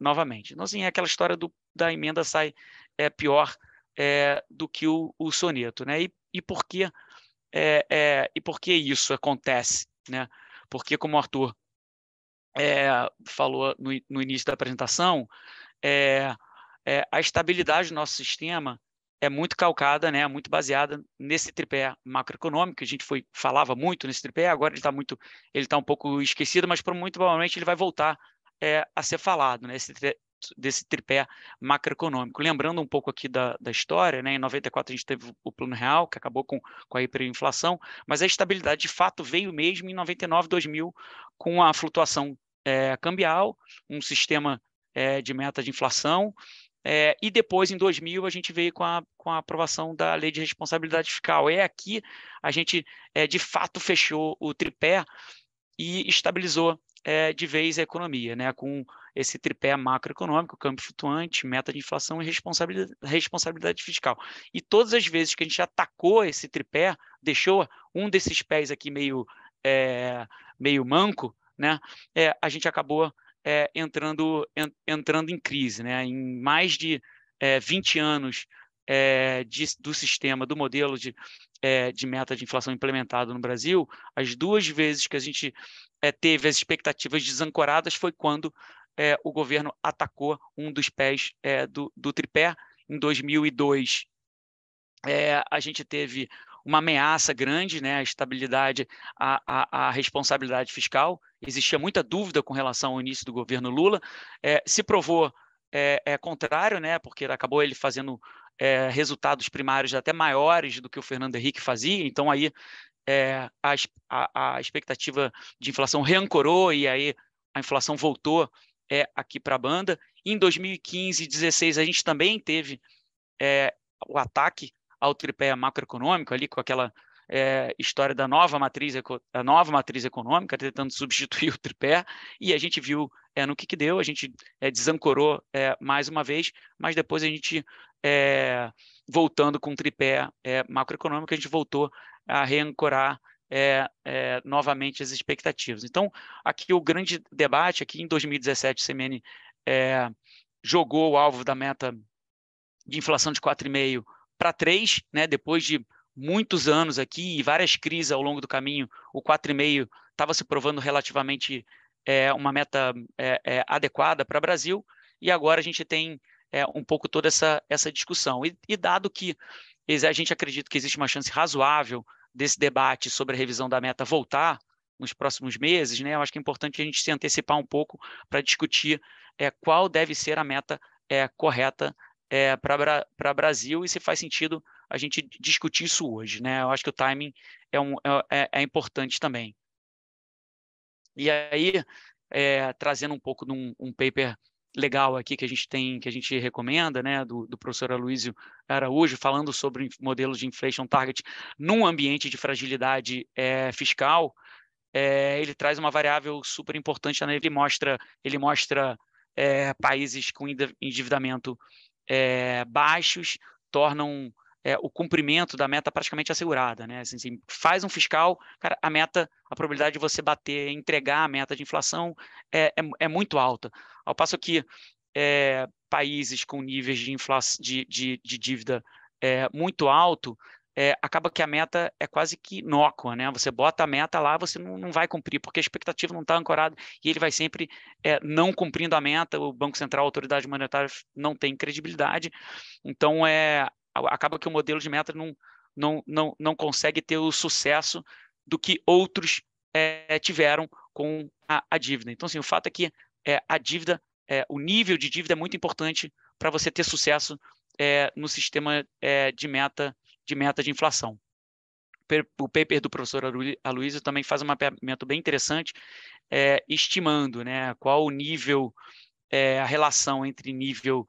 novamente. Então, assim, é aquela história do, da emenda sai pior do que o, o, soneto. Né? E, e, por que, e por que isso acontece? Né? Porque, como o Arthur é, falou no, no, início da apresentação, é, é, a estabilidade do nosso sistema é muito calcada, né, muito baseada nesse tripé macroeconômico, que a gente foi, falava muito nesse tripé, agora ele está muito, ele tá um pouco esquecido, mas muito provavelmente ele vai voltar é, a ser falado, né, esse tripé, desse tripé macroeconômico. Lembrando um pouco aqui da, da história, né, em 94 a gente teve o Plano Real, que acabou com, com a hiperinflação, mas a estabilidade de fato veio mesmo em 99, 2000, com a flutuação é, cambial, um sistema é, de meta de inflação, é, e depois, em 2000, a gente veio com a, com a aprovação da Lei de Responsabilidade Fiscal. É aqui a gente, é, de fato, fechou o tripé e estabilizou é, de vez a economia, né, com esse tripé macroeconômico, câmbio flutuante, meta de inflação e responsabilidade, responsabilidade fiscal. E todas as vezes que a gente atacou esse tripé, deixou um desses pés aqui meio, é, meio manco, né, é, a gente acabou é, entrando, en, entrando em crise. Né? Em mais de é, 20 anos é, de, do sistema, do modelo de, é, de meta de inflação implementado no Brasil, as duas vezes que a gente é, teve as expectativas desancoradas foi quando o governo atacou um dos pés do, do tripé em 2002 é, a gente teve uma ameaça grande né, à estabilidade, à, à, à responsabilidade fiscal. Existia muita dúvida com relação ao início do governo Lula. É, se provou é, é, contrário, né, porque acabou ele fazendo é, resultados primários até maiores do que o Fernando Henrique fazia. Então, aí é, a, a, expectativa de inflação reancorou e aí a inflação voltou é, aqui para a banda. Em 2015 e 2016, a gente também teve é, o ataque ao tripé macroeconômico, ali com aquela é, história da nova matriz, a nova matriz econômica, tentando substituir o tripé, e a gente viu é, no que, que deu, a gente é, desancorou mais uma vez, mas depois a gente, voltando com o tripé macroeconômico, a gente voltou a reancorar novamente as expectativas. Então, aqui o grande debate, aqui em 2017 o CMN jogou o alvo da meta de inflação de 4,5% para três, né? depois de muitos anos aqui e várias crises ao longo do caminho, o 4,5 estava se provando relativamente é, uma meta é, é, adequada para o Brasil, e agora a gente tem é, um pouco toda essa, essa discussão. E, e, dado que a gente acredita que existe uma chance razoável desse debate sobre a revisão da meta voltar nos próximos meses, né, eu acho que é importante a gente se antecipar um pouco para discutir é, qual deve ser a meta é, correta é, eh, para Brasil e se faz sentido a gente discutir isso hoje. Né? Eu acho que o timing é, um, é, é, é importante também. E aí, é, trazendo um pouco de um, um, paper legal aqui que a gente tem, que a gente recomenda, né, do, do professor Aloysio Araújo, falando sobre modelos de inflation target num ambiente de fragilidade é, fiscal, é, ele traz uma variável super importante, né? ele mostra, ele mostra países com endividamento é, baixos tornam é, o cumprimento da meta praticamente assegurada. Né? Assim, assim, faz um fiscal, cara, a meta, a probabilidade de você bater, entregar a meta de inflação é, é, é muito alta. Ao passo que eh, países com níveis de, infla de, de, de dívida muito alto, é, acaba que a meta é quase que inócua, né? Você bota a meta lá, você não, não vai cumprir, porque a expectativa não está ancorada e ele vai sempre é, não cumprindo a meta, o Banco Central, a autoridade monetária não tem credibilidade, então é, acaba que o modelo de meta não, não, não, não consegue ter o sucesso do que outros é, tiveram com a, a, dívida. Então, assim, o fato é que é, a dívida, é, o nível de dívida é muito importante para você ter sucesso é, no sistema de meta de meta de inflação. O paper do professor Aloysio também faz um mapeamento bem interessante, é, estimando né, qual o nível, é, a relação entre nível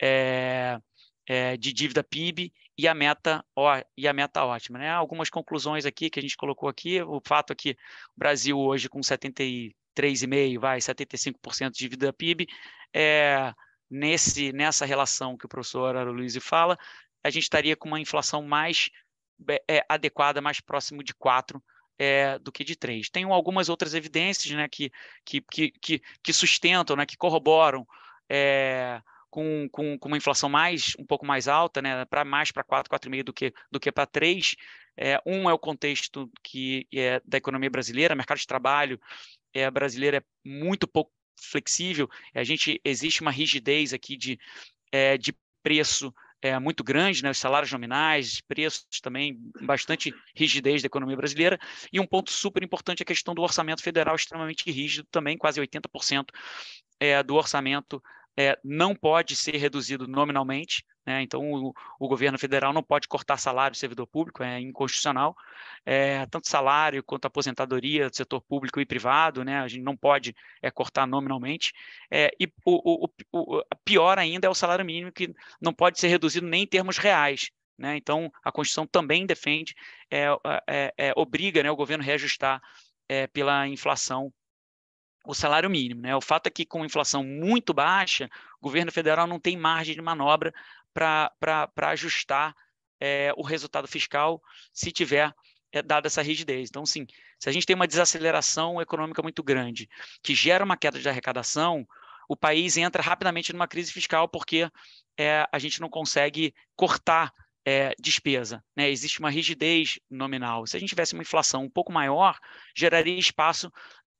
é, é de dívida PIB e a meta ó, e a meta ótima. Né? Algumas conclusões aqui que a gente colocou aqui, o fato é que o Brasil hoje com 73,5%, vai, 75% de dívida PIB, é, nesse, nessa relação que o professor Aro fala, a gente estaria com uma inflação mais é, é adequada, mais próximo de 4 é, do que de 3. Tem algumas outras evidências né, que, que, que, que sustentam, né, que corroboram é, com, com, com, uma inflação mais um pouco mais alta, né, para mais para 4, 4,5 do que, do que para 3. É, um é o contexto que é da economia brasileira, mercado de trabalho é, brasileiro é muito pouco flexível, a gente existe uma rigidez aqui de, é, de preço é, muito grande, né, os salários nominais, preços também, bastante rigidez da economia brasileira, e um ponto super importante é a questão do orçamento federal extremamente rígido também, quase 80% é, do orçamento é, não pode ser reduzido nominalmente, né? Então, o, o, governo federal não pode cortar salário do servidor público, é inconstitucional. É, tanto salário quanto aposentadoria do setor público e privado, né? a gente não pode é, cortar nominalmente. É, e o, o, o, pior ainda é o salário mínimo, que não pode ser reduzido nem em termos reais. Né? Então, a Constituição também defende, é, é, é obriga né o governo a reajustar é, pela inflação o salário mínimo. Né? O fato é que, com inflação muito baixa, o governo federal não tem margem de manobra para ajustar é, o resultado fiscal se tiver é, dada essa rigidez. Então, sim, se a gente tem uma desaceleração econômica muito grande, que gera uma queda de arrecadação, o país entra rapidamente numa crise fiscal porque é, a gente não consegue cortar é, despesa. Né? Existe uma rigidez nominal. Se a gente tivesse uma inflação um pouco maior, geraria espaço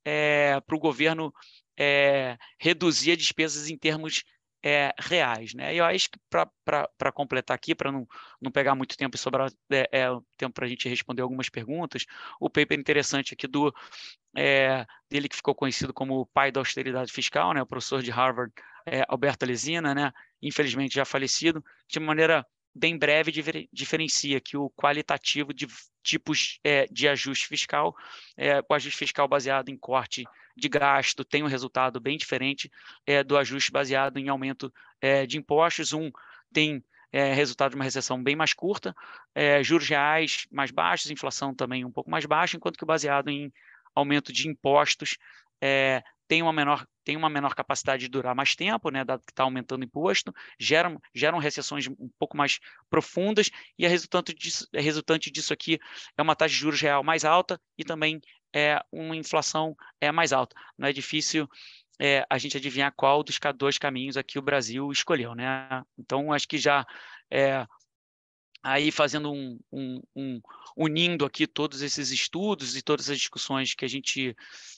é, para o governo é, reduzir despesas em termos é, reais. Né? E eu acho que para completar aqui, para não, não pegar muito tempo e sobrar é, é tempo para a gente responder algumas perguntas, o paper interessante aqui do é, dele que ficou conhecido como o pai da austeridade fiscal, né? o professor de Harvard, é, Alberto Lesina, né? infelizmente já falecido, de maneira bem breve diferencia que o qualitativo de tipos é, de ajuste fiscal, é, o ajuste fiscal baseado em corte de gasto tem um resultado bem diferente é, do ajuste baseado em aumento é, de impostos. Um tem é, resultado de uma recessão bem mais curta, é, juros reais mais baixos, inflação também um pouco mais baixa, enquanto que o baseado em aumento de impostos tem uma menor, tem uma menor capacidade de durar mais tempo, né, dado que está aumentando o imposto, geram, geram recessões um pouco mais profundas, e a é resultante disso, a é resultante disso aqui é uma taxa de juros real mais alta e também é, uma inflação é, mais alta. Não é difícil é, a gente adivinhar qual dos dois caminhos aqui o Brasil escolheu. Né? Então, acho que já é, aí fazendo um, um, um, unindo aqui todos esses estudos e todas as discussões que a gente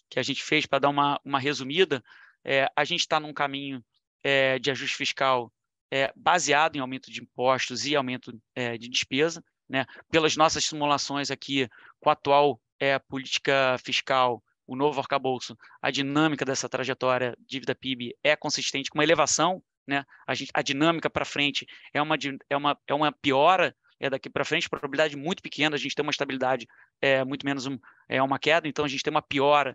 que a gente fez para dar uma, uma resumida é, a gente está num caminho é, de ajuste fiscal é, baseado em aumento de impostos e aumento é, de despesa né? pelas nossas simulações aqui com a atual é, política fiscal o novo arcabouço, a dinâmica dessa trajetória dívida PIB é consistente com uma elevação né? A, gente, a dinâmica para frente é uma, é, uma, é uma piora é daqui para frente, probabilidade muito pequena, a gente tem uma estabilidade, é, muito menos um, é uma queda, então a gente tem uma piora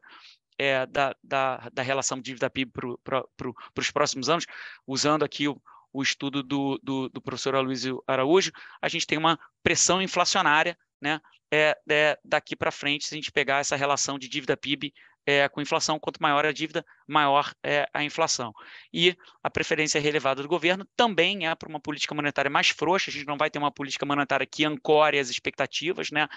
é, da, da, da relação dívida PIB para pro, os próximos anos, usando aqui o, o estudo do, do, do professor Aloysio Araújo, a gente tem uma pressão inflacionária né, é, é daqui para frente, se a gente pegar essa relação de dívida PIB é, com inflação, quanto maior a dívida, maior é a inflação. E a preferência relevada do governo também é para uma política monetária mais frouxa, a gente não vai ter uma política monetária que ancore as expectativas, né,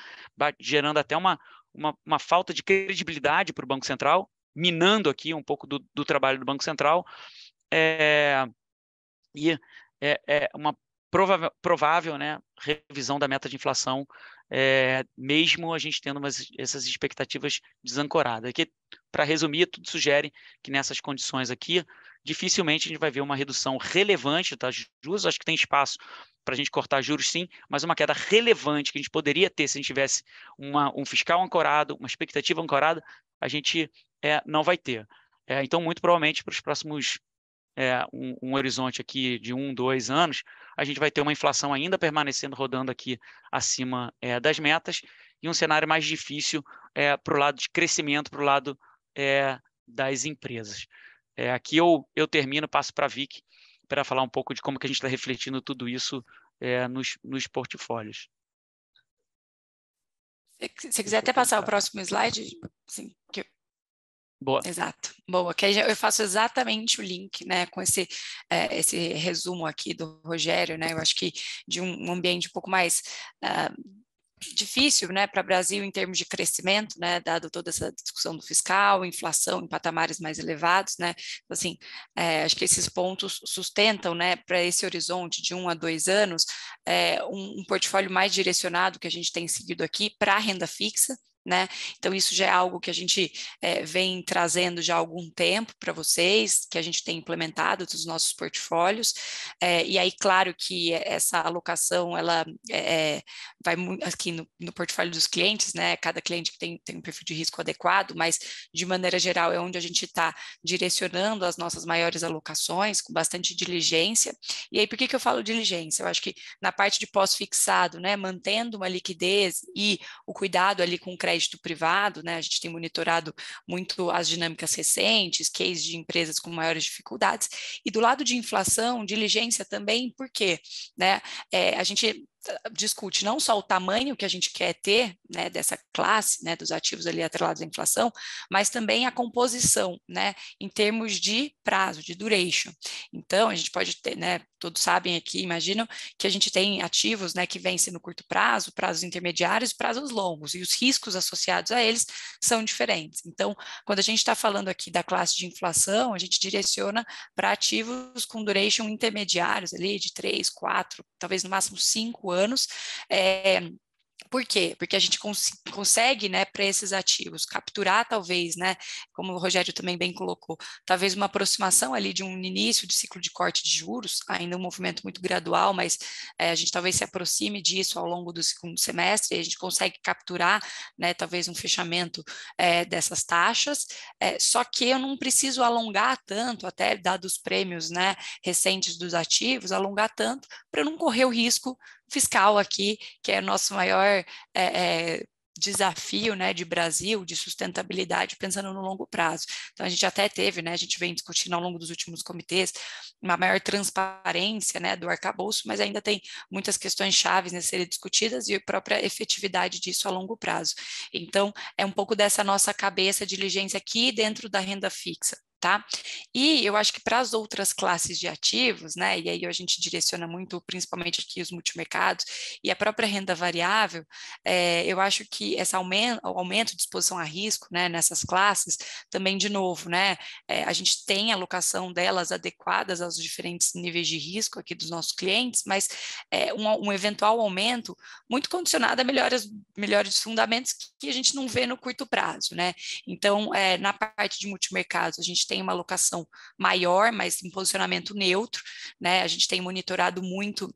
gerando até uma, uma, uma falta de credibilidade para o Banco Central, minando aqui um pouco do, do trabalho do Banco Central. É, e é, é uma provável, provável né, revisão da meta de inflação é, mesmo a gente tendo umas, essas expectativas desancoradas. Aqui, para resumir, tudo sugere que nessas condições aqui, dificilmente a gente vai ver uma redução relevante das tá? juros. Acho que tem espaço para a gente cortar juros, sim, mas uma queda relevante que a gente poderia ter se a gente tivesse uma, um fiscal ancorado, uma expectativa ancorada, a gente é, não vai ter. É, então, muito provavelmente, para os próximos é, um, um, horizonte aqui de um, dois anos, a gente vai ter uma inflação ainda permanecendo rodando aqui acima é, das metas e um cenário mais difícil é, eh, para o lado de crescimento, para o lado das empresas. aqui eu, eu termino, passo para a Vic para falar um pouco de como que a gente está refletindo tudo isso nos, nos portfólios. Se quiser até passar o próximo slide, sim, que Boa. Exato, boa. Que eu faço exatamente o link, né, com esse, é, esse resumo aqui do Rogério, né, eu acho que de um, ambiente um pouco mais uh, difícil, né, para o Brasil em termos de crescimento, né, dado toda essa discussão do fiscal, inflação em patamares mais elevados, né, então, assim, é, acho que esses pontos sustentam, né, para esse horizonte de um a dois anos, é, um, um portfólio mais direcionado que a gente tem seguido aqui para a renda fixa, né? Então, isso já é algo que a gente é, vem trazendo já há algum tempo para vocês, que a gente tem implementado nos nossos portfólios. É, e aí, claro que essa alocação ela é, é vai aqui no, no, portfólio dos clientes, né? Cada cliente tem, tem um perfil de risco adequado, mas de maneira geral é onde a gente está direcionando as nossas maiores alocações com bastante diligência. E aí, por que, que eu falo diligência? Eu acho que na parte de pós-fixado, né? Mantendo uma liquidez e o cuidado ali com o crédito privado, né? A gente tem monitorado muito as dinâmicas recentes, cases de empresas com maiores dificuldades. E do lado de inflação, diligência também, por quê? Né? É, a gente discute não só o tamanho que a gente quer ter né, dessa classe, né, dos ativos ali atrelados à inflação, mas também a composição, né, em termos de prazo, de duration. Então, a gente pode ter, né, todos sabem aqui, imagino, que a gente tem ativos né, que vencem no curto prazo, prazos intermediários e prazos longos, e os riscos associados a eles são diferentes. Então, quando a gente está falando aqui da classe de inflação, a gente direciona para ativos com duration intermediários ali de 3, 4, talvez no máximo 5 anos. É, por quê? Porque a gente cons consegue, né, para esses ativos, capturar talvez, né, como o Rogério também bem colocou, talvez uma aproximação ali de um início de ciclo de corte de juros, ainda um movimento muito gradual, mas é, a gente talvez se aproxime disso ao longo do segundo semestre, a gente consegue capturar, né, talvez um fechamento é, dessas taxas, é, só que eu não preciso alongar tanto, até dados prêmios, né, recentes dos ativos, alongar tanto para não correr o risco fiscal aqui, que é o nosso maior é, é, desafio né, de Brasil, de sustentabilidade, pensando no longo prazo. Então, a gente até teve, né, a gente vem discutindo ao longo dos últimos comitês, uma maior transparência né, do arcabouço, mas ainda tem muitas questões chaves né, serem discutidas e a própria efetividade disso a longo prazo. Então, é um pouco dessa nossa cabeça de diligência aqui dentro da renda fixa tá? E eu acho que para as outras classes de ativos, né, e aí a gente direciona muito, principalmente aqui os multimercados e a própria renda variável, é, eu acho que esse aumento, o aumento de exposição a risco, né, nessas classes, também de novo, né, é, a gente tem a alocação delas adequadas aos diferentes níveis de risco aqui dos nossos clientes, mas é, um, um, eventual aumento muito condicionado a melhores, melhores fundamentos que a gente não vê no curto prazo, né? Então, na parte de multimercados, a gente tem uma alocação maior, mas em posicionamento neutro, né? A gente tem monitorado muito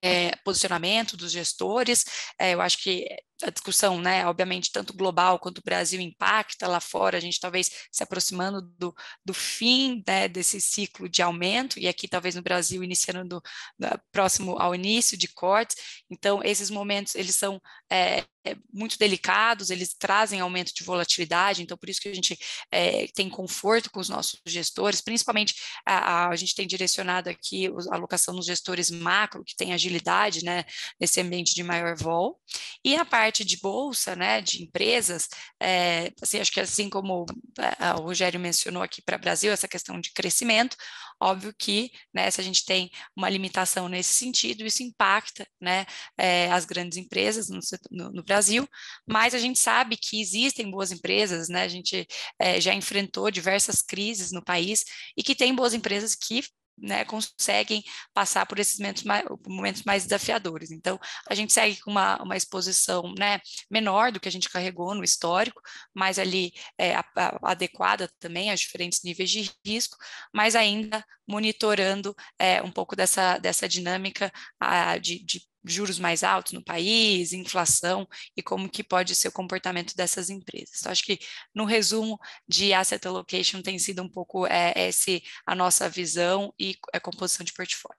é, posicionamento dos gestores. É, eu acho que a discussão, né, obviamente, tanto global quanto o Brasil impacta lá fora, a gente talvez se aproximando do, do fim né, desse ciclo de aumento, e aqui talvez no Brasil iniciando do, né, do, próximo ao início de cortes. Então, esses momentos, eles são é, é, muito delicados, eles trazem aumento de volatilidade, então por isso que a gente é, tem conforto com os nossos gestores, principalmente a, a, a, gente tem direcionado aqui a alocação nos gestores macro, que tem agilidade, né, nesse ambiente de maior vol, e a parte parte de bolsa, né, de empresas, é, assim, acho que assim como eh, o Rogério mencionou aqui para o Brasil, essa questão de crescimento, óbvio que, né, se a gente tem uma limitação nesse sentido, isso impacta, né, é, as grandes empresas no, no, no, Brasil, mas a gente sabe que existem boas empresas, né, a gente é, já enfrentou diversas crises no país e que tem boas empresas que né, conseguem passar por esses momentos mais, momentos mais, desafiadores. Então, a gente segue com uma, uma exposição né, menor do que a gente carregou no histórico, mas ali é, a, a, adequada também aos diferentes níveis de risco, mas ainda monitorando é, um pouco dessa, dessa dinâmica a, de, de juros mais altos no país, inflação e como que pode ser o comportamento dessas empresas. Então, acho que no resumo de asset allocation tem sido um pouco é, esse a nossa visão e a composição de portfólio.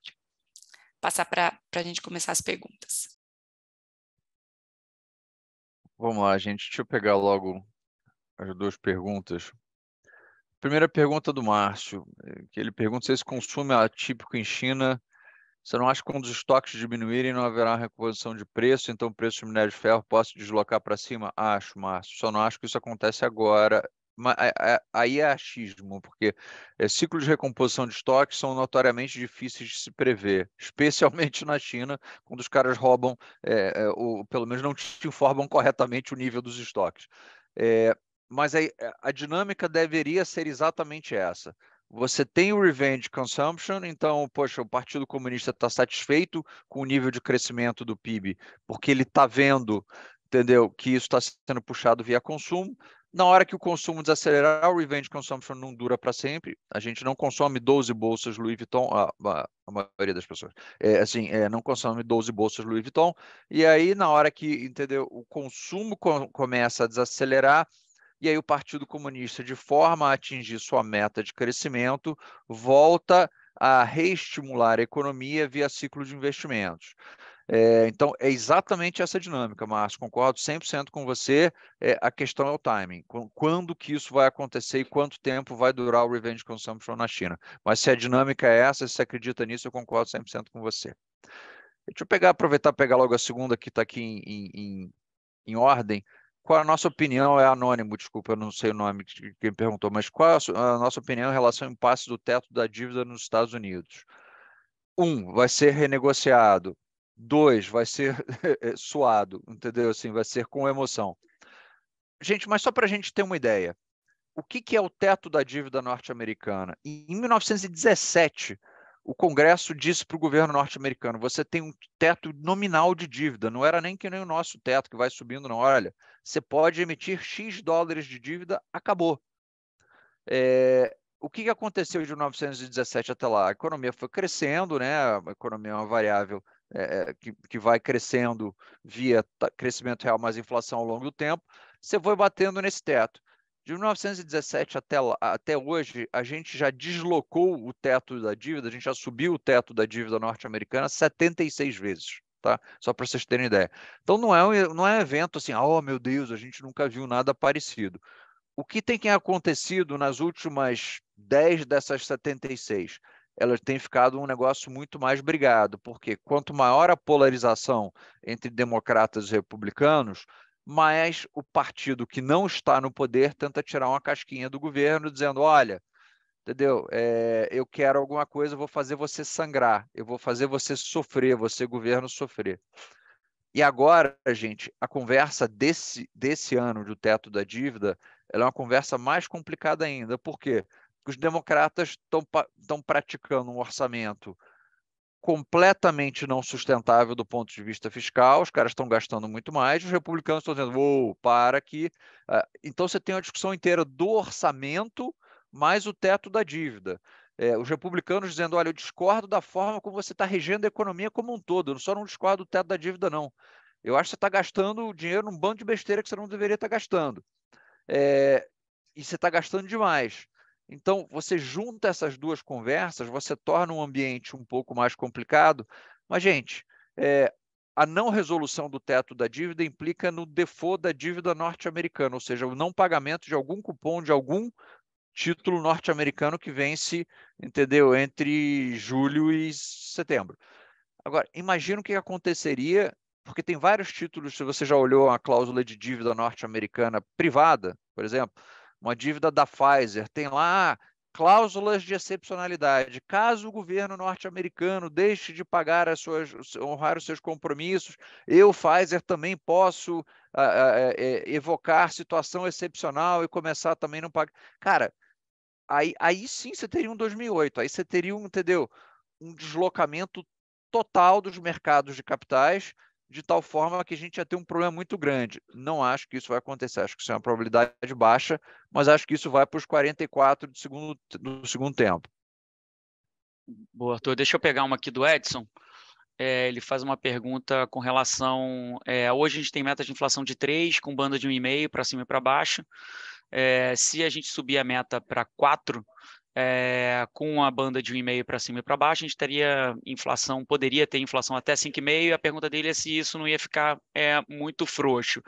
Passar para a gente começar as perguntas. Vamos lá, gente. Deixa eu pegar logo as duas perguntas. Primeira pergunta do Márcio, que ele pergunta se esse consumo é atípico em China você não acha que quando os estoques diminuírem não haverá recomposição de preço, então o preço do minério de ferro possa se deslocar para cima? Acho, Márcio. Só não acho que isso acontece agora. É, é, aí é achismo, porque é, ciclos de recomposição de estoques são notoriamente difíceis de se prever, especialmente na China, quando os caras roubam, é, ou pelo menos não te informam corretamente o nível dos estoques. É, mas a dinâmica deveria ser exatamente essa. Você tem o revenge consumption, então, poxa, o Partido Comunista está satisfeito com o nível de crescimento do PIB, porque ele está vendo, entendeu, que isso está sendo puxado via consumo. Na hora que o consumo desacelerar, o revenge consumption não dura para sempre. A gente não consome 12 bolsas Louis Vuitton, a, a, a maioria das pessoas, é, assim, é, não consome 12 bolsas Louis Vuitton. E aí, na hora que, entendeu, o consumo com, começa a desacelerar, e aí o Partido Comunista, de forma a atingir sua meta de crescimento, volta a reestimular a economia via ciclo de investimentos. É, então, é exatamente essa dinâmica, Márcio, concordo 100% com você. É, a questão é o timing. Quando que isso vai acontecer e quanto tempo vai durar o revenge consumption na China? Mas se a dinâmica é essa, se você acredita nisso, eu concordo 100% com você. Deixa eu pegar, aproveitar e pegar logo a segunda que está aqui em, em, em ordem qual a nossa opinião, é anônimo, desculpa, eu não sei o nome de quem perguntou, mas qual a nossa opinião em relação ao impasse do teto da dívida nos Estados Unidos? Um, vai ser renegociado. Dois, vai ser suado, entendeu? Assim, vai ser com emoção. Gente, mas só para a gente ter uma ideia, o que, que é o teto da dívida norte-americana? Em 1917, o Congresso disse para o governo norte-americano: você tem um teto nominal de dívida, não era nem que nem o nosso teto que vai subindo, não. Olha, você pode emitir X dólares de dívida, acabou. É, o que aconteceu de 1917 até lá? A economia foi crescendo, né? a economia é uma variável é, é que, que vai crescendo via crescimento real mais inflação ao longo do tempo. Você foi batendo nesse teto. De 1917 até, até hoje, a gente já deslocou o teto da dívida, a gente já subiu o teto da dívida norte-americana 76 vezes. Tá? Só para vocês terem ideia. Então não é um, não é evento assim, oh meu Deus, a gente nunca viu nada parecido. O que tem que acontecido nas últimas 10 dessas 76? Elas têm ficado um negócio muito mais brigado, porque quanto maior a polarização entre democratas e republicanos, mas o partido que não está no poder tenta tirar uma casquinha do governo, dizendo: olha, entendeu? É, eu quero alguma coisa, eu vou fazer você sangrar, eu vou fazer você sofrer, você, governo, sofrer. E agora, gente, a conversa desse, desse ano do teto da dívida é uma conversa mais complicada ainda. Por quê? Porque os democratas estão praticando um orçamento completamente não sustentável do ponto de vista fiscal, os caras estão gastando muito mais, os republicanos estão dizendo, uou, para aqui ah, então você tem uma discussão inteira do orçamento mais o teto da dívida. É, os republicanos dizendo, olha, eu discordo da forma como você está regendo a economia como um todo, eu só não discordo do teto da dívida, não. Eu acho que você está gastando dinheiro num bando de besteira que você não deveria estar tá gastando. É, e você está gastando demais. Então, você junta essas duas conversas, você torna um ambiente um pouco mais complicado, mas, gente, é, a não resolução do teto da dívida implica no default da dívida norte-americana, ou seja, o não pagamento de algum cupom de algum título norte-americano que vence, entendeu, entre julho e setembro. Agora, imagina o que aconteceria, porque tem vários títulos, se você já olhou a cláusula de dívida norte-americana privada, por exemplo, uma dívida da Pfizer, tem lá cláusulas de excepcionalidade. Caso o governo norte-americano deixe de pagar as suas, honrar os seus compromissos, eu, Pfizer, também posso ah, ah, eh, eh, evocar situação excepcional e começar também não pagar. Cara, aí, aí sim você teria um 2008, aí você teria um, entendeu? Um deslocamento total dos mercados de capitais de tal forma que a gente ia ter um problema muito grande. Não acho que isso vai acontecer, acho que isso é uma probabilidade baixa, mas acho que isso vai para os 44 do segundo, do segundo tempo. Boa, Arthur. Deixa eu pegar uma aqui do Edson. É, ele faz uma pergunta com relação. É, hoje a gente tem meta de inflação de 3, com banda de 1,5 para cima e para baixo. É, se a gente subir a meta para 4, é, com a banda de 1,5 para cima e para baixo, a gente teria inflação, poderia ter inflação até 5,5, e a pergunta dele é se isso não ia ficar é, muito frouxo.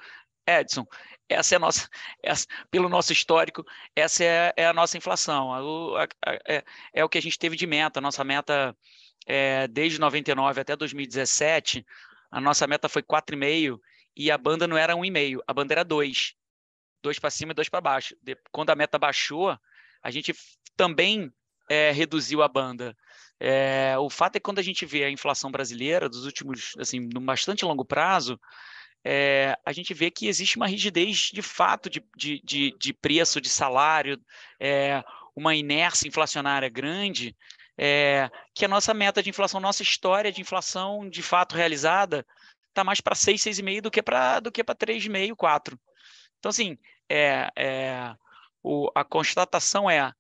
Edson, essa é a nossa, essa, pelo nosso histórico, essa é, é a nossa inflação, a, a, a, é, é, o que a gente teve de meta, nossa meta é, desde 99 até 2017, a nossa meta foi 4,5 e a banda não era 1,5, a banda era 2, 2 para cima e 2 para baixo. De, quando a meta baixou, a gente também é, reduziu a banda. É, o fato é que quando a gente vê a inflação brasileira dos últimos, assim, no bastante longo prazo, é, a gente vê que existe uma rigidez de fato de, de, de, de preço, de salário, é, uma inércia inflacionária grande, é, que a nossa meta de inflação, nossa história de inflação de fato realizada, está mais para 6, 6,5 do que para do que para 3,5, 4. Então, assim, é, é o, a constatação é,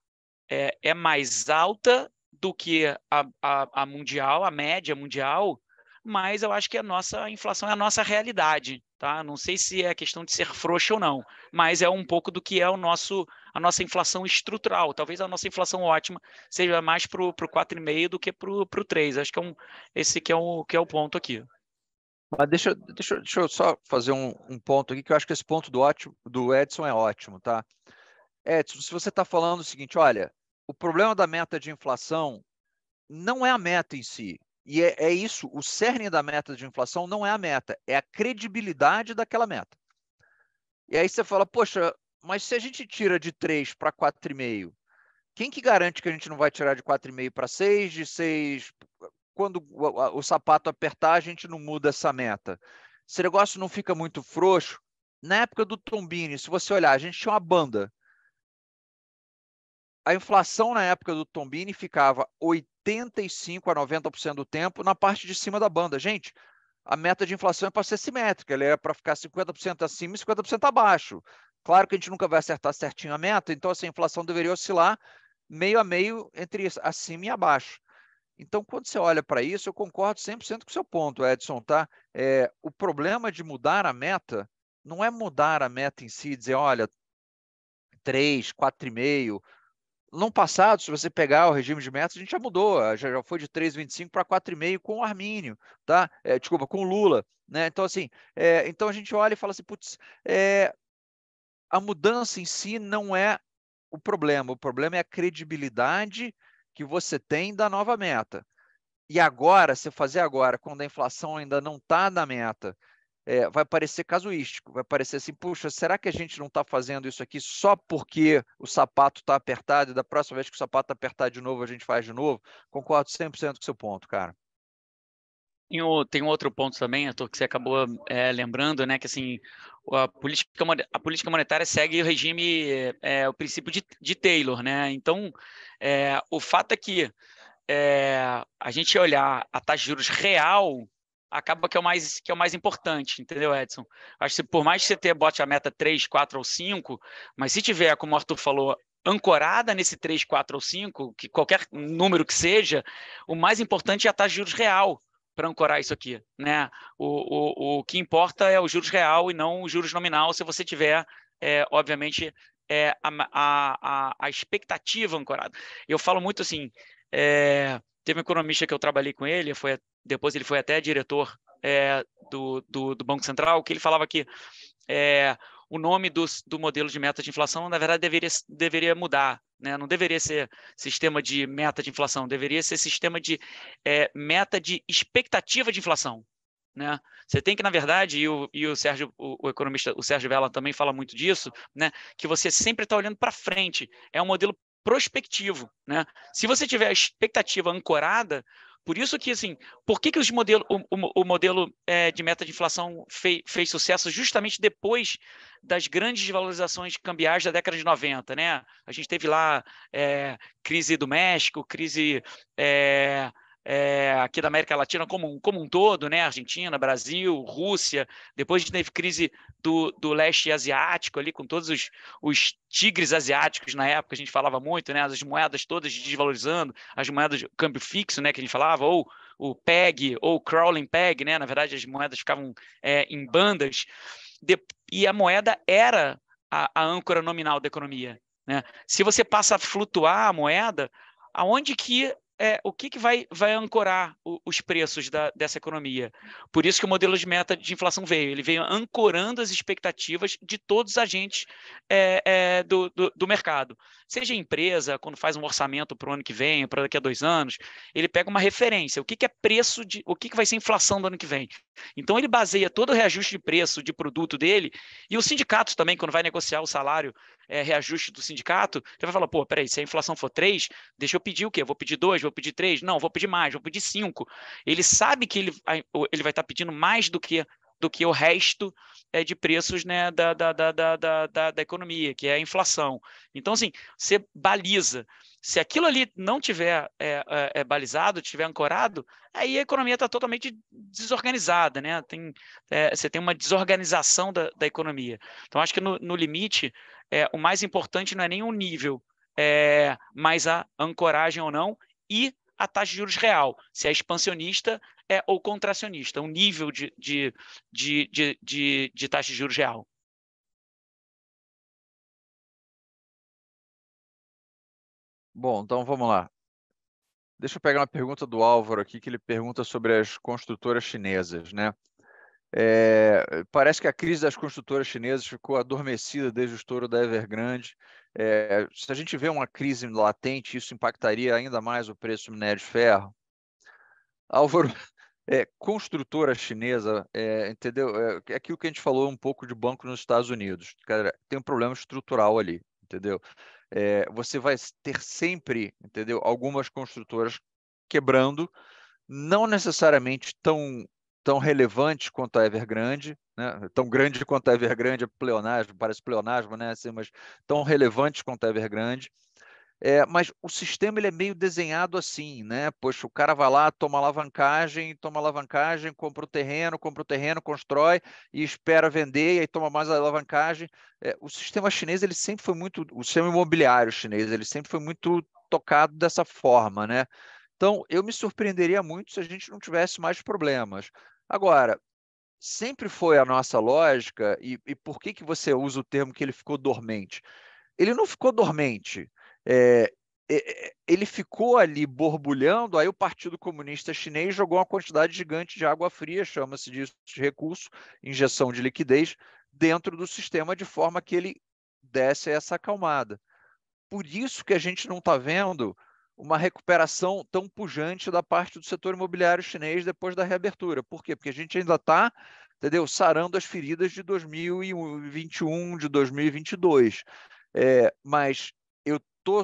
é, é mais alta do que a, a, a, mundial, a média mundial, mas eu acho que a nossa inflação é a nossa realidade, tá? Não sei se é questão de ser frouxa ou não, mas é um pouco do que é o nosso a nossa inflação estrutural. Talvez a nossa inflação ótima seja mais para o 4,5 do que para o 3. Acho que é um, esse que é, o, que é o ponto aqui. Mas deixa, deixa, deixa eu só fazer um, um ponto aqui, que eu acho que esse ponto do, ótimo, do Edson é ótimo, tá? Edson, se você está falando o seguinte, olha, o problema da meta de inflação não é a meta em si. E é, é, isso, o cerne da meta de inflação não é a meta, é a credibilidade daquela meta. E aí você fala, poxa, mas se a gente tira de 3 para 4,5, quem que garante que a gente não vai tirar de 4,5 para 6, de 6... Quando o, o sapato apertar, a gente não muda essa meta. Esse negócio não fica muito frouxo. Na época do Tombini, se você olhar, a gente tinha uma banda a inflação na época do Tombini ficava 85 a 90% do tempo na parte de cima da banda. Gente, a meta de inflação é para ser simétrica, ela é para ficar 50% acima e 50% abaixo. Claro que a gente nunca vai acertar certinho a meta, então essa assim, inflação deveria oscilar meio a meio entre acima e abaixo. Então, quando você olha para isso, eu concordo 100% com o seu ponto, Edson, tá? É, o problema de mudar a meta não é mudar a meta em si, dizer, olha, 3, 4,5, no passado, se você pegar o regime de metas, a gente já mudou, já, já foi de 3,25 para 4,5 com o Armínio, tá? É, desculpa, com o Lula, né? Então, assim, é, então a gente olha e fala assim, putz, é, a mudança em si não é o problema, o problema é a credibilidade que você tem da nova meta. E agora, se fazer agora, quando a inflação ainda não está na meta, é, vai parecer casuístico, vai parecer assim, puxa, será que a gente não está fazendo isso aqui só porque o sapato está apertado e da próxima vez que o sapato apertar de novo a gente faz de novo? Concordo 100% com o seu ponto, cara. Tem, o, tem um outro ponto também, Arthur, que você acabou é, lembrando, né, que assim, a política, a política monetária segue o regime, é, o princípio de, de Taylor, né, então o fato é que a gente olhar a taxa de juros real acaba que é o mais que é o mais importante, entendeu, Edson? Acho que por mais que você ter, bote a meta 3, 4 ou 5, mas se tiver, como o Arthur falou, ancorada nesse 3, 4 ou 5, que qualquer número que seja, o mais importante é taxa de juros real para ancorar isso aqui, né? O, o, o que importa é o juros real e não o juros nominal, se você tiver, é, obviamente, é, a, a, a expectativa ancorada. Eu falo muito assim, é, teve um economista que eu trabalhei com ele, foi depois ele foi até diretor é, do, do, do, Banco Central, que ele falava que é, o nome dos, do modelo de meta de inflação, na verdade, deveria, deveria mudar. Né? Não deveria ser sistema de meta de inflação, deveria ser sistema de é, meta de expectativa de inflação. Né? Você tem que, na verdade, e o, e o Sérgio, o, o, economista, o Sérgio Vela também fala muito disso, né? que você sempre está olhando para frente. É um modelo prospectivo. Né? Se você tiver a expectativa ancorada, por isso que, assim, por que, que os modelo, o, o, o modelo é, de meta de inflação fei, fez sucesso justamente depois das grandes valorizações cambiais da década de 90, né? A gente teve lá é, crise do México, crise... É, é, aqui da América Latina como um, como um todo, né? Argentina, Brasil, Rússia. Depois a gente teve crise do, do leste asiático ali, com todos os, os tigres asiáticos na época, a gente falava muito, né? As moedas todas desvalorizando, as moedas de câmbio fixo, né? Que a gente falava, ou o PEG, ou crawling PEG, né? Na verdade, as moedas ficavam é, em bandas. De, e a moeda era a, a âncora nominal da economia. Né? Se você passa a flutuar a moeda, aonde que é, o que, que vai, vai ancorar o, os preços da, dessa economia. Por isso que o modelo de meta de inflação veio. Ele veio ancorando as expectativas de todos os agentes é, é, do, do, do mercado seja empresa, quando faz um orçamento para o ano que vem, para daqui a dois anos, ele pega uma referência. O que, que é preço de. O que, que vai ser inflação do ano que vem? Então ele baseia todo o reajuste de preço de produto dele, e os sindicatos também, quando vai negociar o salário, é, reajuste do sindicato, ele vai falar, pô, peraí, se a inflação for 3, deixa eu pedir o quê? Vou pedir 2, vou pedir 3? Não, vou pedir mais, vou pedir 5. Ele sabe que ele, ele vai estar tá pedindo mais do que do que o resto é, de preços né, da, da, da, da, da, da economia, que é a inflação. Então, assim, você baliza. Se aquilo ali não tiver é, é, balizado, tiver ancorado, aí a economia está totalmente desorganizada, né? Tem, é, você tem uma desorganização da, da economia. Então, acho que no, no limite, é, o mais importante não é nem o nível, é, mas a ancoragem ou não, e a taxa de juros real, se é expansionista é, ou contracionista, o nível de, de, de, de, de, de taxa de juros real. Bom, então vamos lá. Deixa eu pegar uma pergunta do Álvaro aqui, que ele pergunta sobre as construtoras chinesas. Né? É, parece que a crise das construtoras chinesas ficou adormecida desde o estouro da Evergrande é, se a gente vê uma crise latente, isso impactaria ainda mais o preço do minério de ferro. Álvaro, é, construtora chinesa, é, entendeu? É, é aquilo que a gente falou um pouco de banco nos Estados Unidos. Cara, tem um problema estrutural ali, entendeu? É, você vai ter sempre, entendeu? Algumas construtoras quebrando, não necessariamente tão tão relevante quanto a Evergrande, né? tão grande quanto a Evergrande, é pleonasmo, parece pleonasmo, né? assim, mas tão relevante quanto a Evergrande. É, mas o sistema ele é meio desenhado assim, né? Poxa, o cara vai lá, toma alavancagem, toma alavancagem, compra o terreno, compra o terreno, constrói e espera vender e aí toma mais alavancagem. É, o sistema chinês ele sempre foi muito, o sistema imobiliário chinês ele sempre foi muito tocado dessa forma, né? Então eu me surpreenderia muito se a gente não tivesse mais problemas. Agora, sempre foi a nossa lógica, e, e por que, que você usa o termo que ele ficou dormente? Ele não ficou dormente. É, ele ficou ali borbulhando, aí o Partido Comunista Chinês jogou uma quantidade gigante de água fria, chama-se de recurso, injeção de liquidez, dentro do sistema de forma que ele desse essa acalmada. Por isso que a gente não está vendo uma recuperação tão pujante da parte do setor imobiliário chinês depois da reabertura. Por quê? Porque a gente ainda está entendeu? sarando as feridas de 2021, de 2022. É, mas eu tô,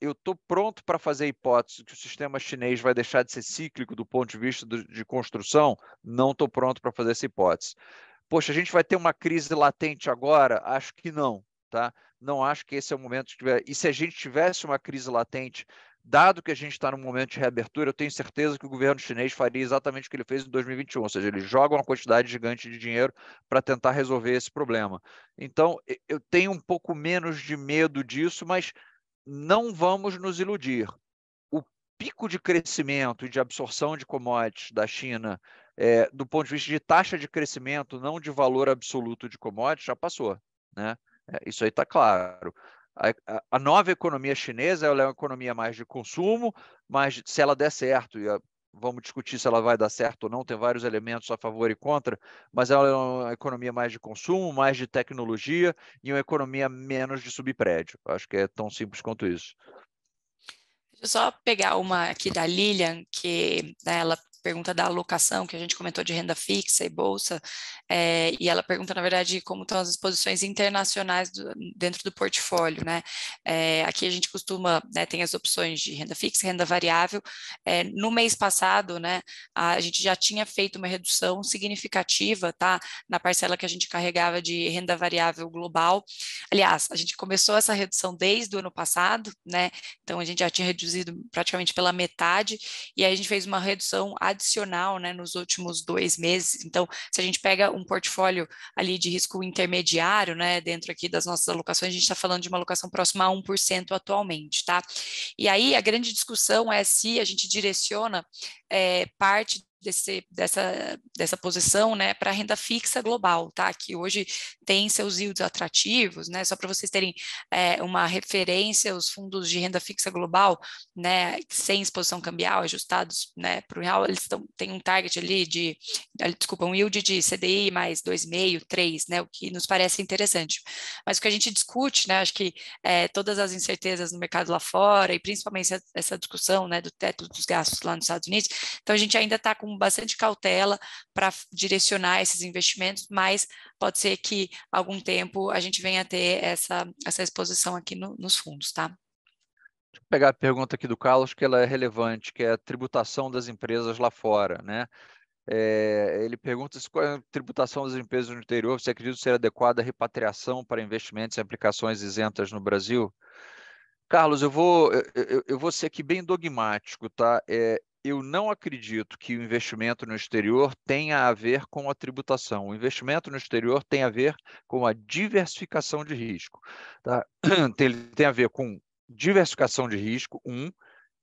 eu tô pronto para fazer a hipótese que o sistema chinês vai deixar de ser cíclico do ponto de vista do, de construção. Não estou pronto para fazer essa hipótese. Poxa, a gente vai ter uma crise latente agora? Acho que não, tá? Não acho que esse é o momento. Que tiver... E se a gente tivesse uma crise latente dado que a gente está num momento de reabertura, eu tenho certeza que o governo chinês faria exatamente o que ele fez em 2021, ou seja, ele joga uma quantidade gigante de dinheiro para tentar resolver esse problema. Então, eu tenho um pouco menos de medo disso, mas não vamos nos iludir. O pico de crescimento e de absorção de commodities da China, é, do ponto de vista de taxa de crescimento, não de valor absoluto de commodities, já passou, né? É, isso aí está claro. A, a, nova economia chinesa ela é uma economia mais de consumo, mas se ela der certo, e a, vamos discutir se ela vai dar certo ou não, tem vários elementos a favor e contra, mas ela é uma economia mais de consumo, mais de tecnologia e uma economia menos de subprédio. Acho que é tão simples quanto isso. Deixa eu só pegar uma aqui da Lilian, que né, ela pergunta da alocação, que a gente comentou de renda fixa e bolsa, é, e ela pergunta, na verdade, como estão as exposições internacionais do, dentro do portfólio, né? É, aqui a gente costuma, né, tem as opções de renda fixa, renda variável. É, no mês passado, né, a, gente já tinha feito uma redução significativa, tá? Na parcela que a gente carregava de renda variável global. Aliás, a gente começou essa redução desde o ano passado, né? Então a gente já tinha reduzido praticamente pela metade, e aí a gente fez uma redução adicional adicional né, nos últimos dois meses. Então, se a gente pega um portfólio ali de risco intermediário, né, dentro aqui das nossas alocações, a gente está falando de uma alocação próxima a 1% atualmente, tá? E aí a grande discussão é se a gente direciona é, parte desse, dessa, dessa posição né, para a renda fixa global, tá? que hoje tem seus yields atrativos, né? só para vocês terem é, uma referência, os fundos de renda fixa global, né, sem exposição cambial, ajustados né, para o real, eles tão, têm um target ali de, desculpa, um yield de CDI mais 2,5, 3, né, o que nos parece interessante. Mas o que a gente discute, né, acho que é, todas as incertezas no mercado lá fora, e principalmente essa, essa discussão né, do teto dos gastos lá nos Estados Unidos, então a gente ainda está com bastante cautela para direcionar esses investimentos, mas pode ser que algum tempo a gente venha ter essa, essa exposição aqui no, nos fundos, tá? Deixa eu pegar a pergunta aqui do Carlos, que ela é relevante, que é a tributação das empresas lá fora, né? É, ele pergunta se qual é a tributação das empresas no interior, se acredita ser adequada a repatriação para investimentos e aplicações isentas no Brasil? Carlos, eu vou, eu, eu vou ser aqui bem dogmático, tá? É, eu não acredito que o investimento no exterior tenha a ver com a tributação. O investimento no exterior tem a ver com a diversificação de risco. Tá? Ele tem a ver com diversificação de risco, um,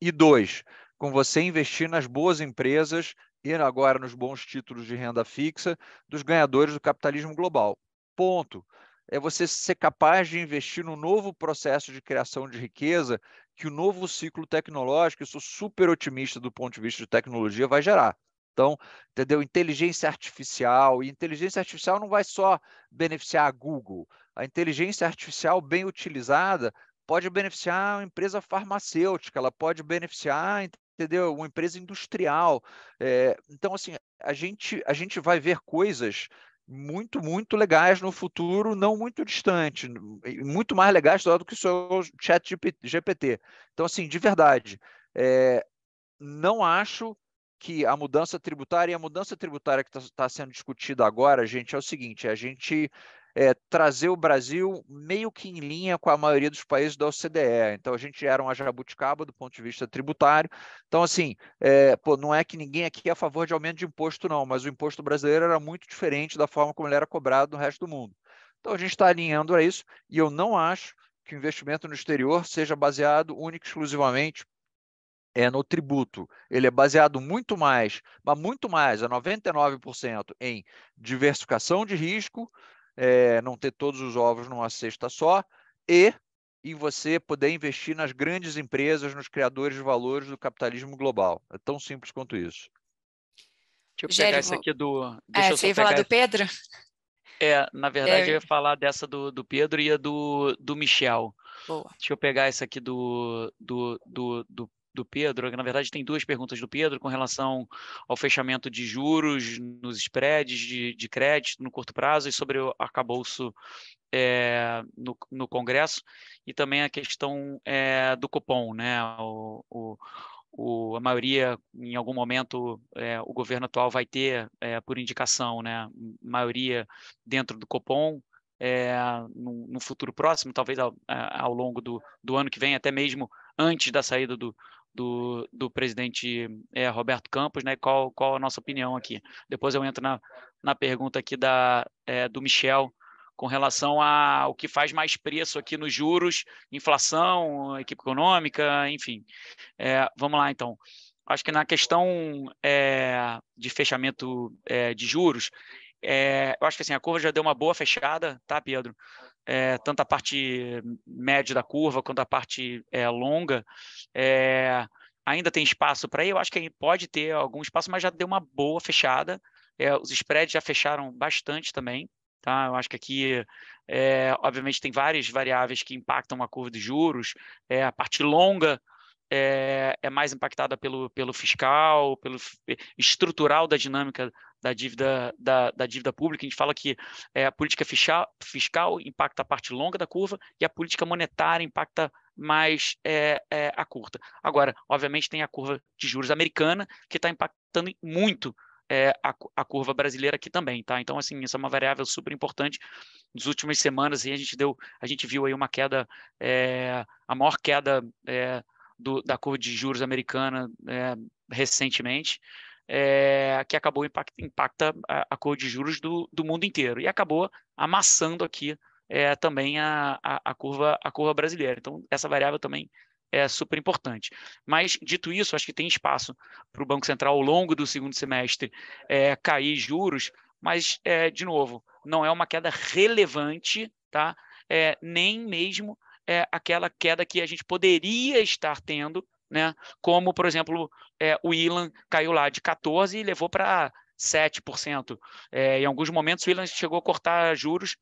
e dois, com você investir nas boas empresas e agora nos bons títulos de renda fixa dos ganhadores do capitalismo global. Ponto é você ser capaz de investir no novo processo de criação de riqueza que o novo ciclo tecnológico, eu sou super otimista do ponto de vista de tecnologia, vai gerar. Então, entendeu? Inteligência artificial, e inteligência artificial não vai só beneficiar a Google. A inteligência artificial bem utilizada pode beneficiar uma empresa farmacêutica, ela pode beneficiar, entendeu? Uma empresa industrial. É, então, assim, a gente, a gente vai ver coisas muito, muito legais no futuro, não muito distante, muito mais legais do que o seu chat GPT. Então, assim, de verdade, é, não acho que a mudança tributária, e a mudança tributária que está tá sendo discutida agora, gente, é o seguinte, é a gente é, trazer o Brasil meio que em linha com a maioria dos países da OCDE. Então, a gente era uma jabuticaba do ponto de vista tributário. Então, assim, é, pô, não é que ninguém aqui é a favor de aumento de imposto, não, mas o imposto brasileiro era muito diferente da forma como ele era cobrado no resto do mundo. Então, a gente está alinhando a isso e eu não acho que o investimento no exterior seja baseado única e exclusivamente é no tributo. Ele é baseado muito mais, mas muito mais, é a 99% em diversificação de risco, é, não ter todos os ovos numa cesta só, e em você poder investir nas grandes empresas, nos criadores de valores do capitalismo global. É tão simples quanto isso. Deixa eu pegar Gério, esse aqui do. É, deixa é, eu você ia falar esse... do Pedro? É, na verdade, é... eu ia falar dessa do, do Pedro e a do, do Michel. Boa. Deixa eu pegar essa aqui do, do, do, do do Pedro, na verdade tem duas perguntas do Pedro com relação ao fechamento de juros nos spreads de, de crédito no curto prazo e sobre o arcabouço é, no, no Congresso e também a questão é, do cupom, né? O, o, o, a maioria, em algum momento, é, o governo atual vai ter, por indicação, né? maioria dentro do cupom, é, no, no, futuro próximo, talvez ao, ao longo do, do, ano que vem, até mesmo antes da saída do, do, do presidente é, Roberto Campos, né? Qual, qual a nossa opinião aqui? Depois eu entro na, na pergunta aqui da, é, do Michel com relação ao que faz mais preço aqui nos juros, inflação, equipe econômica, enfim. É, vamos lá, então. Acho que na questão é, de fechamento é, de juros, é, eu acho que assim, a curva já deu uma boa fechada, tá, Pedro? é, tanto a parte média da curva quanto a parte é, longa, é, ainda tem espaço para ir. Eu acho que pode ter algum espaço, mas já deu uma boa fechada. os spreads já fecharam bastante também. Tá? Eu acho que aqui, obviamente, tem várias variáveis que impactam a curva de juros. a parte longa é, é mais impactada pelo, pelo fiscal, pelo estrutural da dinâmica da dívida, da, da dívida pública. A gente fala que é, a política fiscal, fiscal impacta a parte longa da curva e a política monetária impacta mais é, é, a curta. Agora, obviamente, tem a curva de juros americana, que está impactando muito é, a, a, curva brasileira aqui também, tá? Então, assim, isso é uma variável super importante. Nas últimas semanas, a gente deu, a gente viu aí uma queda, é, a maior queda é, do, da curva de juros americana é, recentemente, é, que acabou impacta, impacta a, a, curva de juros do, do, mundo inteiro e acabou amassando aqui é, também a, a, a, curva, a curva brasileira. Então, essa variável também é super importante. Mas, dito isso, acho que tem espaço para o Banco Central, ao longo do segundo semestre, é, cair juros, mas, é, de novo, não é uma queda relevante, tá? É, nem mesmo é, aquela queda que a gente poderia estar tendo, né? como, por exemplo, é, o Ilan caiu lá de 14% e levou para 7%. É, em alguns momentos, o Ilan chegou a cortar juros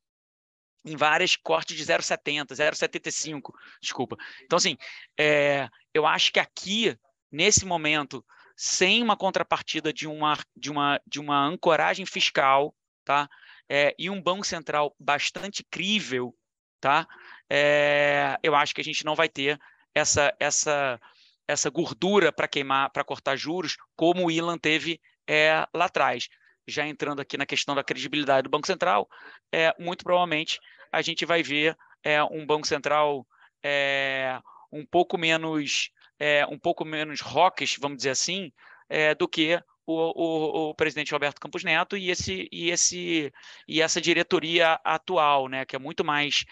em várias cortes de 0,70, 0,75, desculpa. Então, assim, é, eu acho que aqui, nesse momento, sem uma contrapartida de uma, de uma, de uma ancoragem fiscal, tá? É, e um Banco Central bastante crível, tá? É, eu acho que a gente não vai ter essa essa essa gordura para queimar, para cortar juros, como o Ilan teve é, lá atrás. Já entrando aqui na questão da credibilidade do Banco Central, é, muito provavelmente a gente vai ver é, um Banco Central é, um pouco menos é, um pouco menos rockish, vamos dizer assim, é, do que o, o, o, presidente Roberto Campos Neto e, esse, e, esse, e essa diretoria atual, né, que é muito mais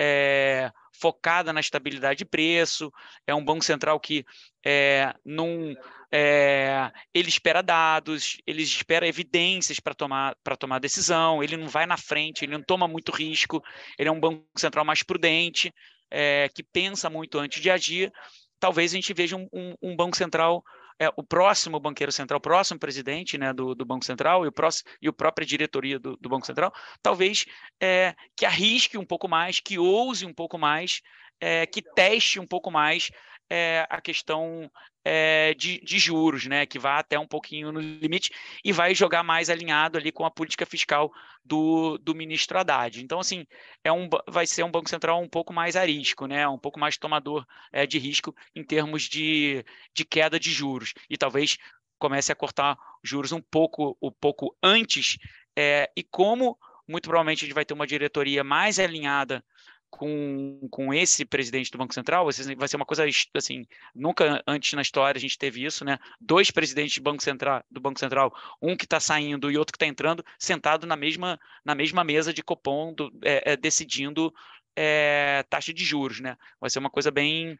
é, focada na estabilidade de preço, é um banco central que é, não é, ele espera dados, ele espera evidências para tomar para tomar decisão, ele não vai na frente, ele não toma muito risco, ele é um banco central mais prudente, é, que pensa muito antes de agir. Talvez a gente veja um, um, um banco central é, o próximo banqueiro central, o próximo presidente né, do, do Banco Central e o, próximo, e o própria diretoria do, do Banco Central, talvez é, que arrisque um pouco mais, que ouse um pouco mais, é, que teste um pouco mais é, a questão é, de, de, juros, né, que vá até um pouquinho no limite e vai jogar mais alinhado ali com a política fiscal do, do ministro Haddad. Então, assim, é um, vai ser um Banco Central um pouco mais arisco, né, um pouco mais tomador é, de risco em termos de, de queda de juros. E talvez comece a cortar juros um pouco, um pouco antes. É, e como muito provavelmente a gente vai ter uma diretoria mais alinhada com, com esse presidente do Banco Central, vai ser uma coisa assim, nunca antes na história a gente teve isso, né? Dois presidentes do Banco Central, do Banco Central um que está saindo e outro que está entrando, sentado na mesma, na mesma mesa de Copom, do, é, é, decidindo é, taxa de juros, né? Vai ser uma coisa bem,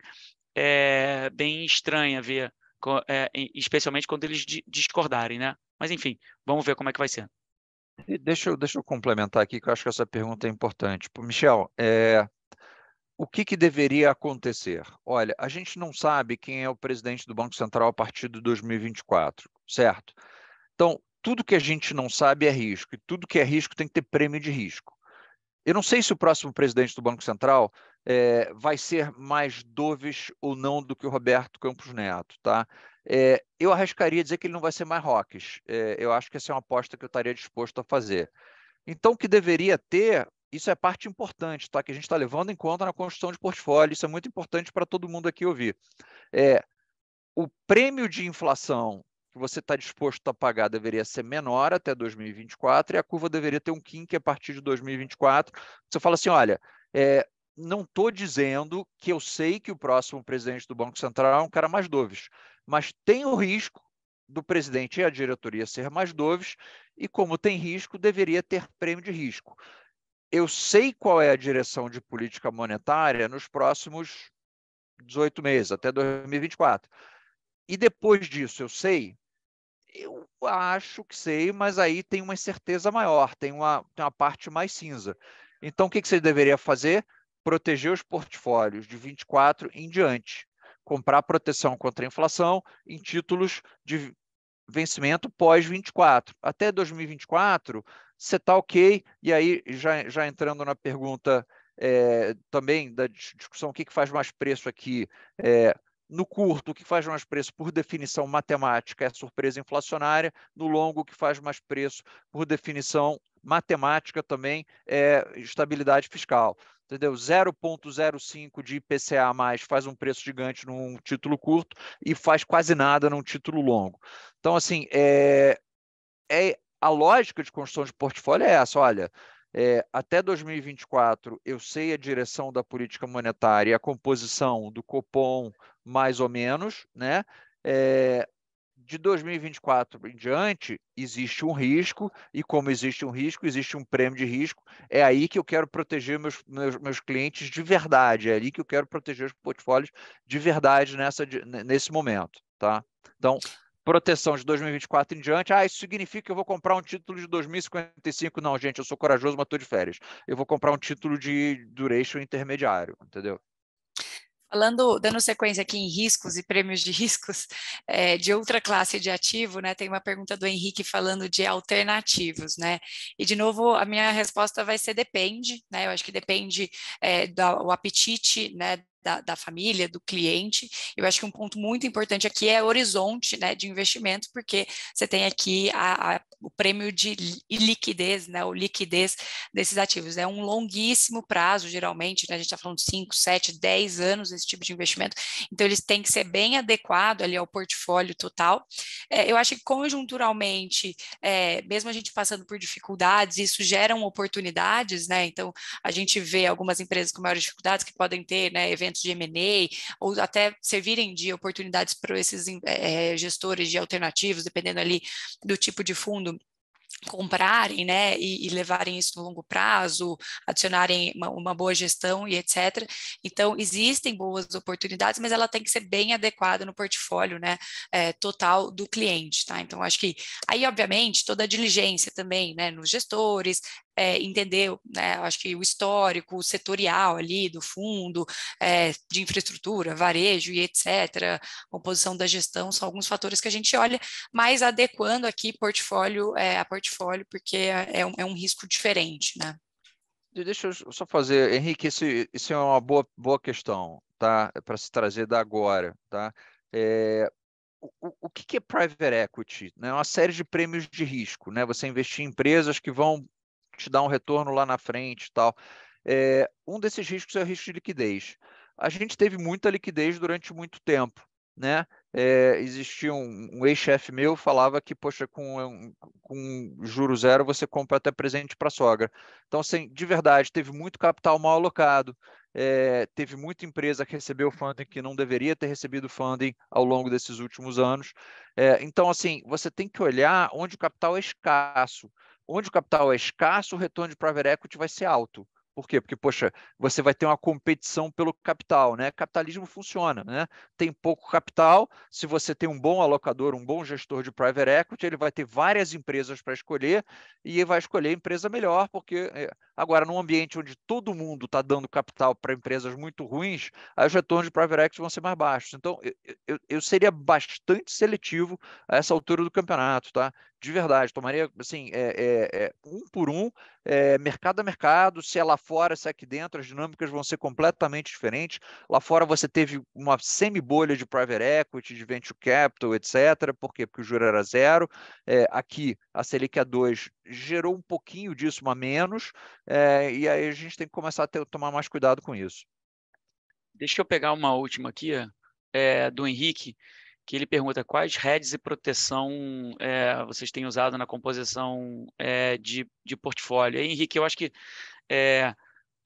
é, bem estranha ver, é, especialmente quando eles discordarem, né? Mas enfim, vamos ver como é que vai ser deixa, eu, deixa eu complementar aqui, que eu acho que essa pergunta é importante. Michel, é, o que, que, deveria acontecer? Olha, a gente não sabe quem é o presidente do Banco Central a partir de 2024, certo? Então, tudo que a gente não sabe é risco, e tudo que é risco tem que ter prêmio de risco. Eu não sei se o próximo presidente do Banco Central é, vai ser mais Doves ou não do que o Roberto Campos Neto, tá? É, eu arriscaria dizer que ele não vai ser mais Rocks. É, eh, eu acho que essa é uma aposta que eu estaria disposto a fazer. Então, o que deveria ter, isso é parte importante, tá? Que a gente está levando em conta na construção de portfólio, isso é muito importante para todo mundo aqui ouvir. É, o prêmio de inflação que você está disposto a pagar deveria ser menor até 2024 e a curva deveria ter um kink a partir de 2024. Você fala assim, olha, é, não estou dizendo que eu sei que o próximo presidente do Banco Central é um cara mais doves, mas tem o risco do presidente e a diretoria ser mais doves, e como tem risco, deveria ter prêmio de risco. Eu sei qual é a direção de política monetária nos próximos 18 meses, até 2024. E depois disso, eu sei? Eu acho que sei, mas aí tem uma incerteza maior, tem uma, tem uma parte mais cinza. Então, o que, que você deveria fazer? proteger os portfólios de 24 em diante, comprar proteção contra a inflação em títulos de vencimento pós 24. Até 2024, você está ok. E aí, já, já entrando na pergunta é, também da discussão, o que, que faz mais preço aqui? É, no curto, o que faz mais preço, por definição matemática, é surpresa inflacionária. No longo, o que faz mais preço, por definição matemática, também é estabilidade fiscal entendeu? 0,05 de IPCA a mais faz um preço gigante num título curto e faz quase nada num título longo. Então, assim, é, é a lógica de construção de portfólio é essa, olha. É, até 2024, eu sei a direção da política monetária e a composição do Copom, mais ou menos, né? É, de 2024 em diante, existe um risco, e como existe um risco, existe um prêmio de risco. É aí que eu quero proteger meus, meus, meus clientes de verdade, é ali que eu quero proteger os portfólios de verdade nessa, nesse momento. Tá? Então, proteção de 2024 em diante. Ah, isso significa que eu vou comprar um título de 2055. Não, gente, eu sou corajoso, mas estou de férias. Eu vou comprar um título de duration intermediário, entendeu? Falando, dando sequência aqui em riscos e prêmios de riscos, é, de outra classe de ativo, né? Tem uma pergunta do Henrique falando de alternativos, né? E de novo, a minha resposta vai ser depende, né? Eu acho que depende é, do apetite, né? Da, da, família, do cliente. Eu acho que um ponto muito importante aqui é horizonte né, de investimento, porque você tem aqui a, a o prêmio de liquidez, né, o liquidez desses ativos. É um longuíssimo prazo, geralmente, né, a gente está falando 5, 7, 10 anos esse tipo de investimento, então eles têm que ser bem adequado ali ao portfólio total. É, eu acho que conjunturalmente, é, mesmo a gente passando por dificuldades, isso gera oportunidades, né, então a gente vê algumas empresas com maiores dificuldades que podem ter né, eventos de M&A ou até servirem de oportunidades para esses é, gestores de alternativos, dependendo ali do tipo de fundo comprarem, né, e, e, levarem isso no longo prazo, adicionarem uma, uma, boa gestão e etc. Então existem boas oportunidades, mas ela tem que ser bem adequada no portfólio, né, é, total do cliente, tá? Então acho que aí obviamente toda a diligência também, né, nos gestores, é, entender, né, acho que o histórico, o setorial ali do fundo, é, de infraestrutura, varejo e etc., composição da gestão, são alguns fatores que a gente olha, mas adequando aqui portfólio é, a portfólio, porque é, é um, é um risco diferente, né? Deixa eu só fazer, Henrique, isso, isso é uma boa, boa questão, tá? É Para se trazer da agora, tá? É, o, o que é private equity? É né? uma série de prêmios de risco, né? Você investir em empresas que vão te dar um retorno lá na frente e tal. É, um desses riscos é o risco de liquidez. A gente teve muita liquidez durante muito tempo, né? É, existia um, um ex-chefe meu falava que, poxa, com, com juro zero você compra até presente para sogra. Então, assim, de verdade, teve muito capital mal alocado, é, teve muita empresa que recebeu funding que não deveria ter recebido funding ao longo desses últimos anos. É, então, assim, você tem que olhar onde o capital é escasso onde o capital é escasso, o retorno de private equity vai ser alto. Por quê? Porque, poxa, você vai ter uma competição pelo capital, né? Capitalismo funciona, né? Tem pouco capital, se você tem um bom alocador, um bom gestor de private equity, ele vai ter várias empresas para escolher e vai escolher a empresa melhor, porque é, agora, num ambiente onde todo mundo está dando capital para empresas muito ruins, os retornos de private equity vão ser mais baixos. Então, eu, eu, eu seria bastante seletivo a essa altura do campeonato, tá? de verdade, tomaria assim, é, é, é, um por um, é, mercado a mercado, se é lá fora, se é aqui dentro, as dinâmicas vão ser completamente diferentes. Lá fora você teve uma semi-bolha de private equity, de venture capital, etc. Por quê? Porque o juro era zero. É, aqui, a Selic a é 2 gerou um pouquinho disso, mas menos, e aí a gente tem que começar a ter, tomar mais cuidado com isso. Deixa eu pegar uma última aqui, do Henrique que ele pergunta quais redes e proteção é, vocês têm usado na composição é, de, de portfólio. E, Henrique, eu acho que é,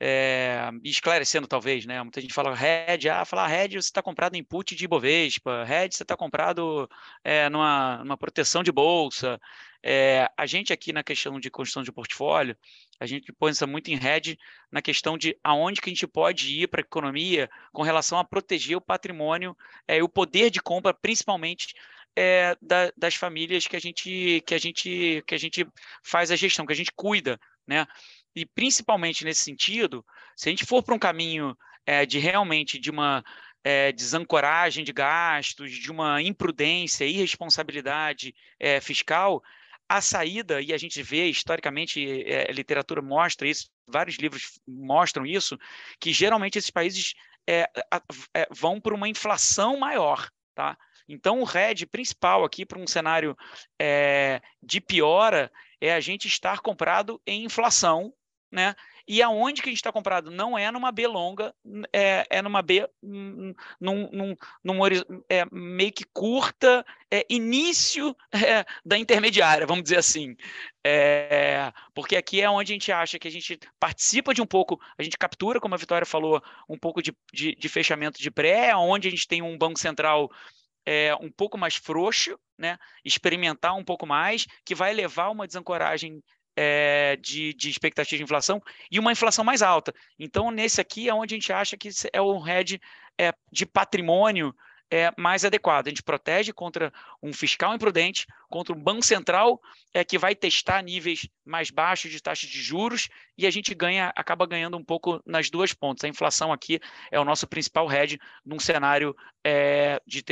é, esclarecendo talvez, né? Muita gente fala Red, ah, falar Red você está comprado em put de Ibovespa, Red você está comprado é, numa, numa proteção de bolsa. É, a gente aqui na questão de construção de portfólio, a gente pensa muito em Red na questão de aonde que a gente pode ir para a economia com relação a proteger o patrimônio e o poder de compra, principalmente é, da, das famílias que a gente que a gente que a gente faz a gestão, que a gente cuida, né? e principalmente nesse sentido, se a gente for para um caminho é, de realmente de uma é, desancoragem de gastos, de uma imprudência, irresponsabilidade é, fiscal, a saída, e a gente vê historicamente, é, a literatura mostra isso, vários livros mostram isso, que geralmente esses países é, é, vão para uma inflação maior. Tá? Então, o RED principal aqui para um cenário é, de piora é a gente estar comprado em inflação né? E aonde que a gente está comprado? Não é numa B longa, é, é numa B num, num, num é, meio que curta, é, início é, da intermediária, vamos dizer assim. É, porque aqui é onde a gente acha que a gente participa de um pouco, a gente captura, como a Vitória falou, um pouco de, de, de fechamento de pré, onde a gente tem um banco central é, um pouco mais frouxo, né? experimentar um pouco mais, que vai levar uma desancoragem é, de, de, expectativa de inflação e uma inflação mais alta. Então, nesse aqui é onde a gente acha que é o head é, eh, de patrimônio é, mais adequado. A gente protege contra um fiscal imprudente, contra um banco central é, que vai testar níveis mais baixos de taxas de juros e a gente ganha, acaba ganhando um pouco nas duas pontas. A inflação aqui é o nosso principal head num cenário é, de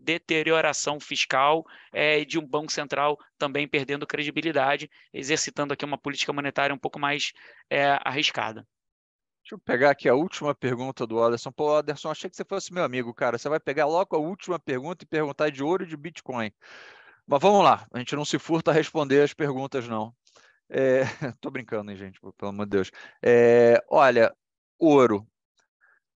deterioração fiscal é, e de um banco central também perdendo credibilidade, exercitando aqui uma política monetária um pouco mais é, arriscada. Deixa eu pegar aqui a última pergunta do Aderson. Pô, Aderson, achei que você fosse meu amigo, cara. Você vai pegar logo a última pergunta e perguntar de ouro e de Bitcoin. Mas vamos lá, a gente não se furta a responder as perguntas, não. É... Tô brincando, hein, gente, pelo amor de Deus. É... Olha, ouro.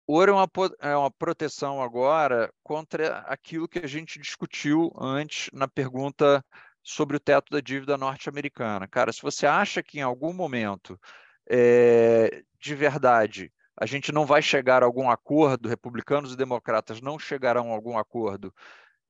Ouro é uma, é uma proteção agora contra aquilo que a gente discutiu antes na pergunta sobre o teto da dívida norte-americana. Cara, se você acha que em algum momento é, de verdade, a gente não vai chegar a algum acordo, republicanos e democratas não chegarão a algum acordo,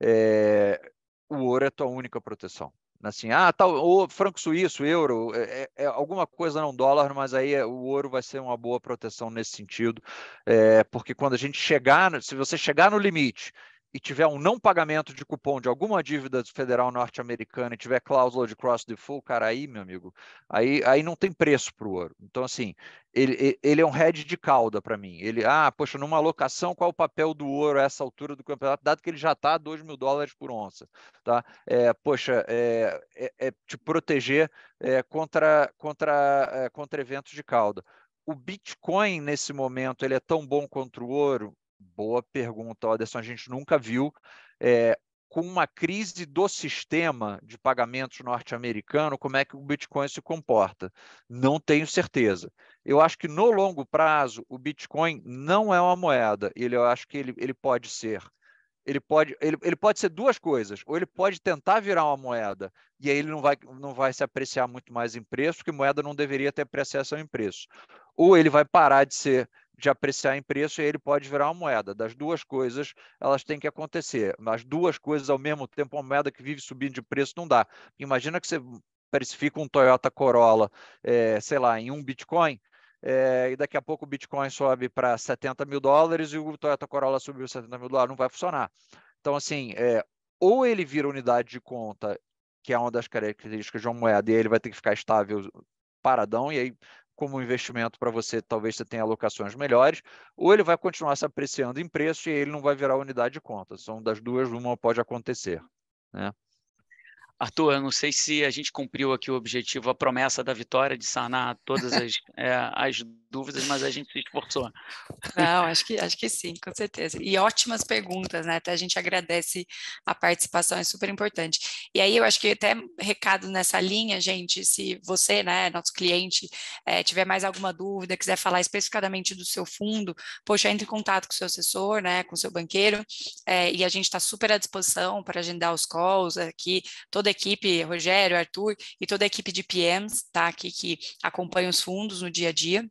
é, o ouro é tua única proteção. Assim, ah, tal, o franco suíço, euro, é, é, é alguma coisa não dólar, mas aí é, o ouro vai ser uma boa proteção nesse sentido, é, porque quando a gente chegar, se você chegar no limite e tiver um não pagamento de cupom de alguma dívida federal norte-americana e tiver cláusula de cross default, cara, aí, meu amigo, aí, aí não tem preço para o ouro. Então, assim, ele, ele é um head de cauda para mim. Ele, ah, poxa, numa alocação, qual é o papel do ouro a essa altura do campeonato, dado que ele já está a 2 mil dólares por onça, tá? É, poxa, é, é, é te proteger é, contra, contra, é, contra eventos de cauda o Bitcoin nesse momento ele é tão bom contra o ouro? Boa pergunta, Anderson. A gente nunca viu. É, com uma crise do sistema de pagamentos norte-americano, como é que o Bitcoin se comporta? Não tenho certeza. Eu acho que no longo prazo, o Bitcoin não é uma moeda. Ele, eu acho que ele, ele pode ser ele pode, ele, ele pode ser duas coisas. Ou ele pode tentar virar uma moeda, e aí ele não vai, não vai se apreciar muito mais em preço, porque moeda não deveria ter apreciação em preço. Ou ele vai parar de ser de apreciar em preço e ele pode virar uma moeda. Das duas coisas, elas têm que acontecer. As duas coisas ao mesmo tempo, uma moeda que vive subindo de preço não dá. Imagina que você precifica um Toyota Corolla, é, sei lá, em um Bitcoin, é, e daqui a pouco o Bitcoin sobe para 70 mil dólares e o Toyota Corolla subiu 70 mil dólares, não vai funcionar. Então, assim, é, ou ele vira unidade de conta, que é uma das características de uma moeda, e ele vai ter que ficar estável, paradão, e aí, como investimento para você, talvez você tenha alocações melhores, ou ele vai continuar se apreciando em preço e ele não vai virar unidade de conta. São das duas, uma pode acontecer. Né? Arthur, eu não sei se a gente cumpriu aqui o objetivo, a promessa da vitória de sanar todas as, é, as dúvidas, mas a gente se esforçou. Não, acho que, acho que sim, com certeza. E ótimas perguntas, né? Até a gente agradece a participação, é super importante. E aí eu acho que até recado nessa linha, gente, se você, né, nosso cliente, é, tiver mais alguma dúvida, quiser falar especificamente do seu fundo, poxa, entre em contato com o seu assessor, né, com o seu banqueiro, é, e a gente está super à disposição para agendar os calls aqui, toda a equipe, Rogério, Arthur e toda a equipe de PMs, tá, aqui que acompanha os fundos no dia a dia.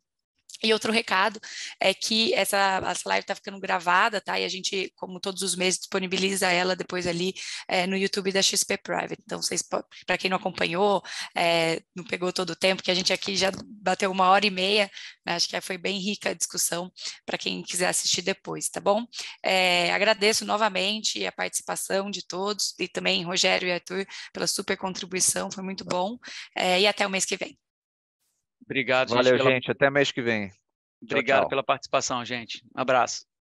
E outro recado é que essa, essa live está ficando gravada, tá? E a gente, como todos os meses, disponibiliza ela depois ali é, no YouTube da XP Private. Então, vocês, para quem não acompanhou, é, não pegou todo o tempo, que a gente aqui já bateu uma hora e meia, né? acho que foi bem rica a discussão para quem quiser assistir depois, tá bom? É, agradeço novamente a participação de todos e também Rogério e Arthur pela super contribuição, foi muito bom. É, e até o mês que vem. Obrigado, Valeu, gente. Pela... gente. Até mês que vem. Obrigado tchau, tchau. pela participação, gente. Um abraço.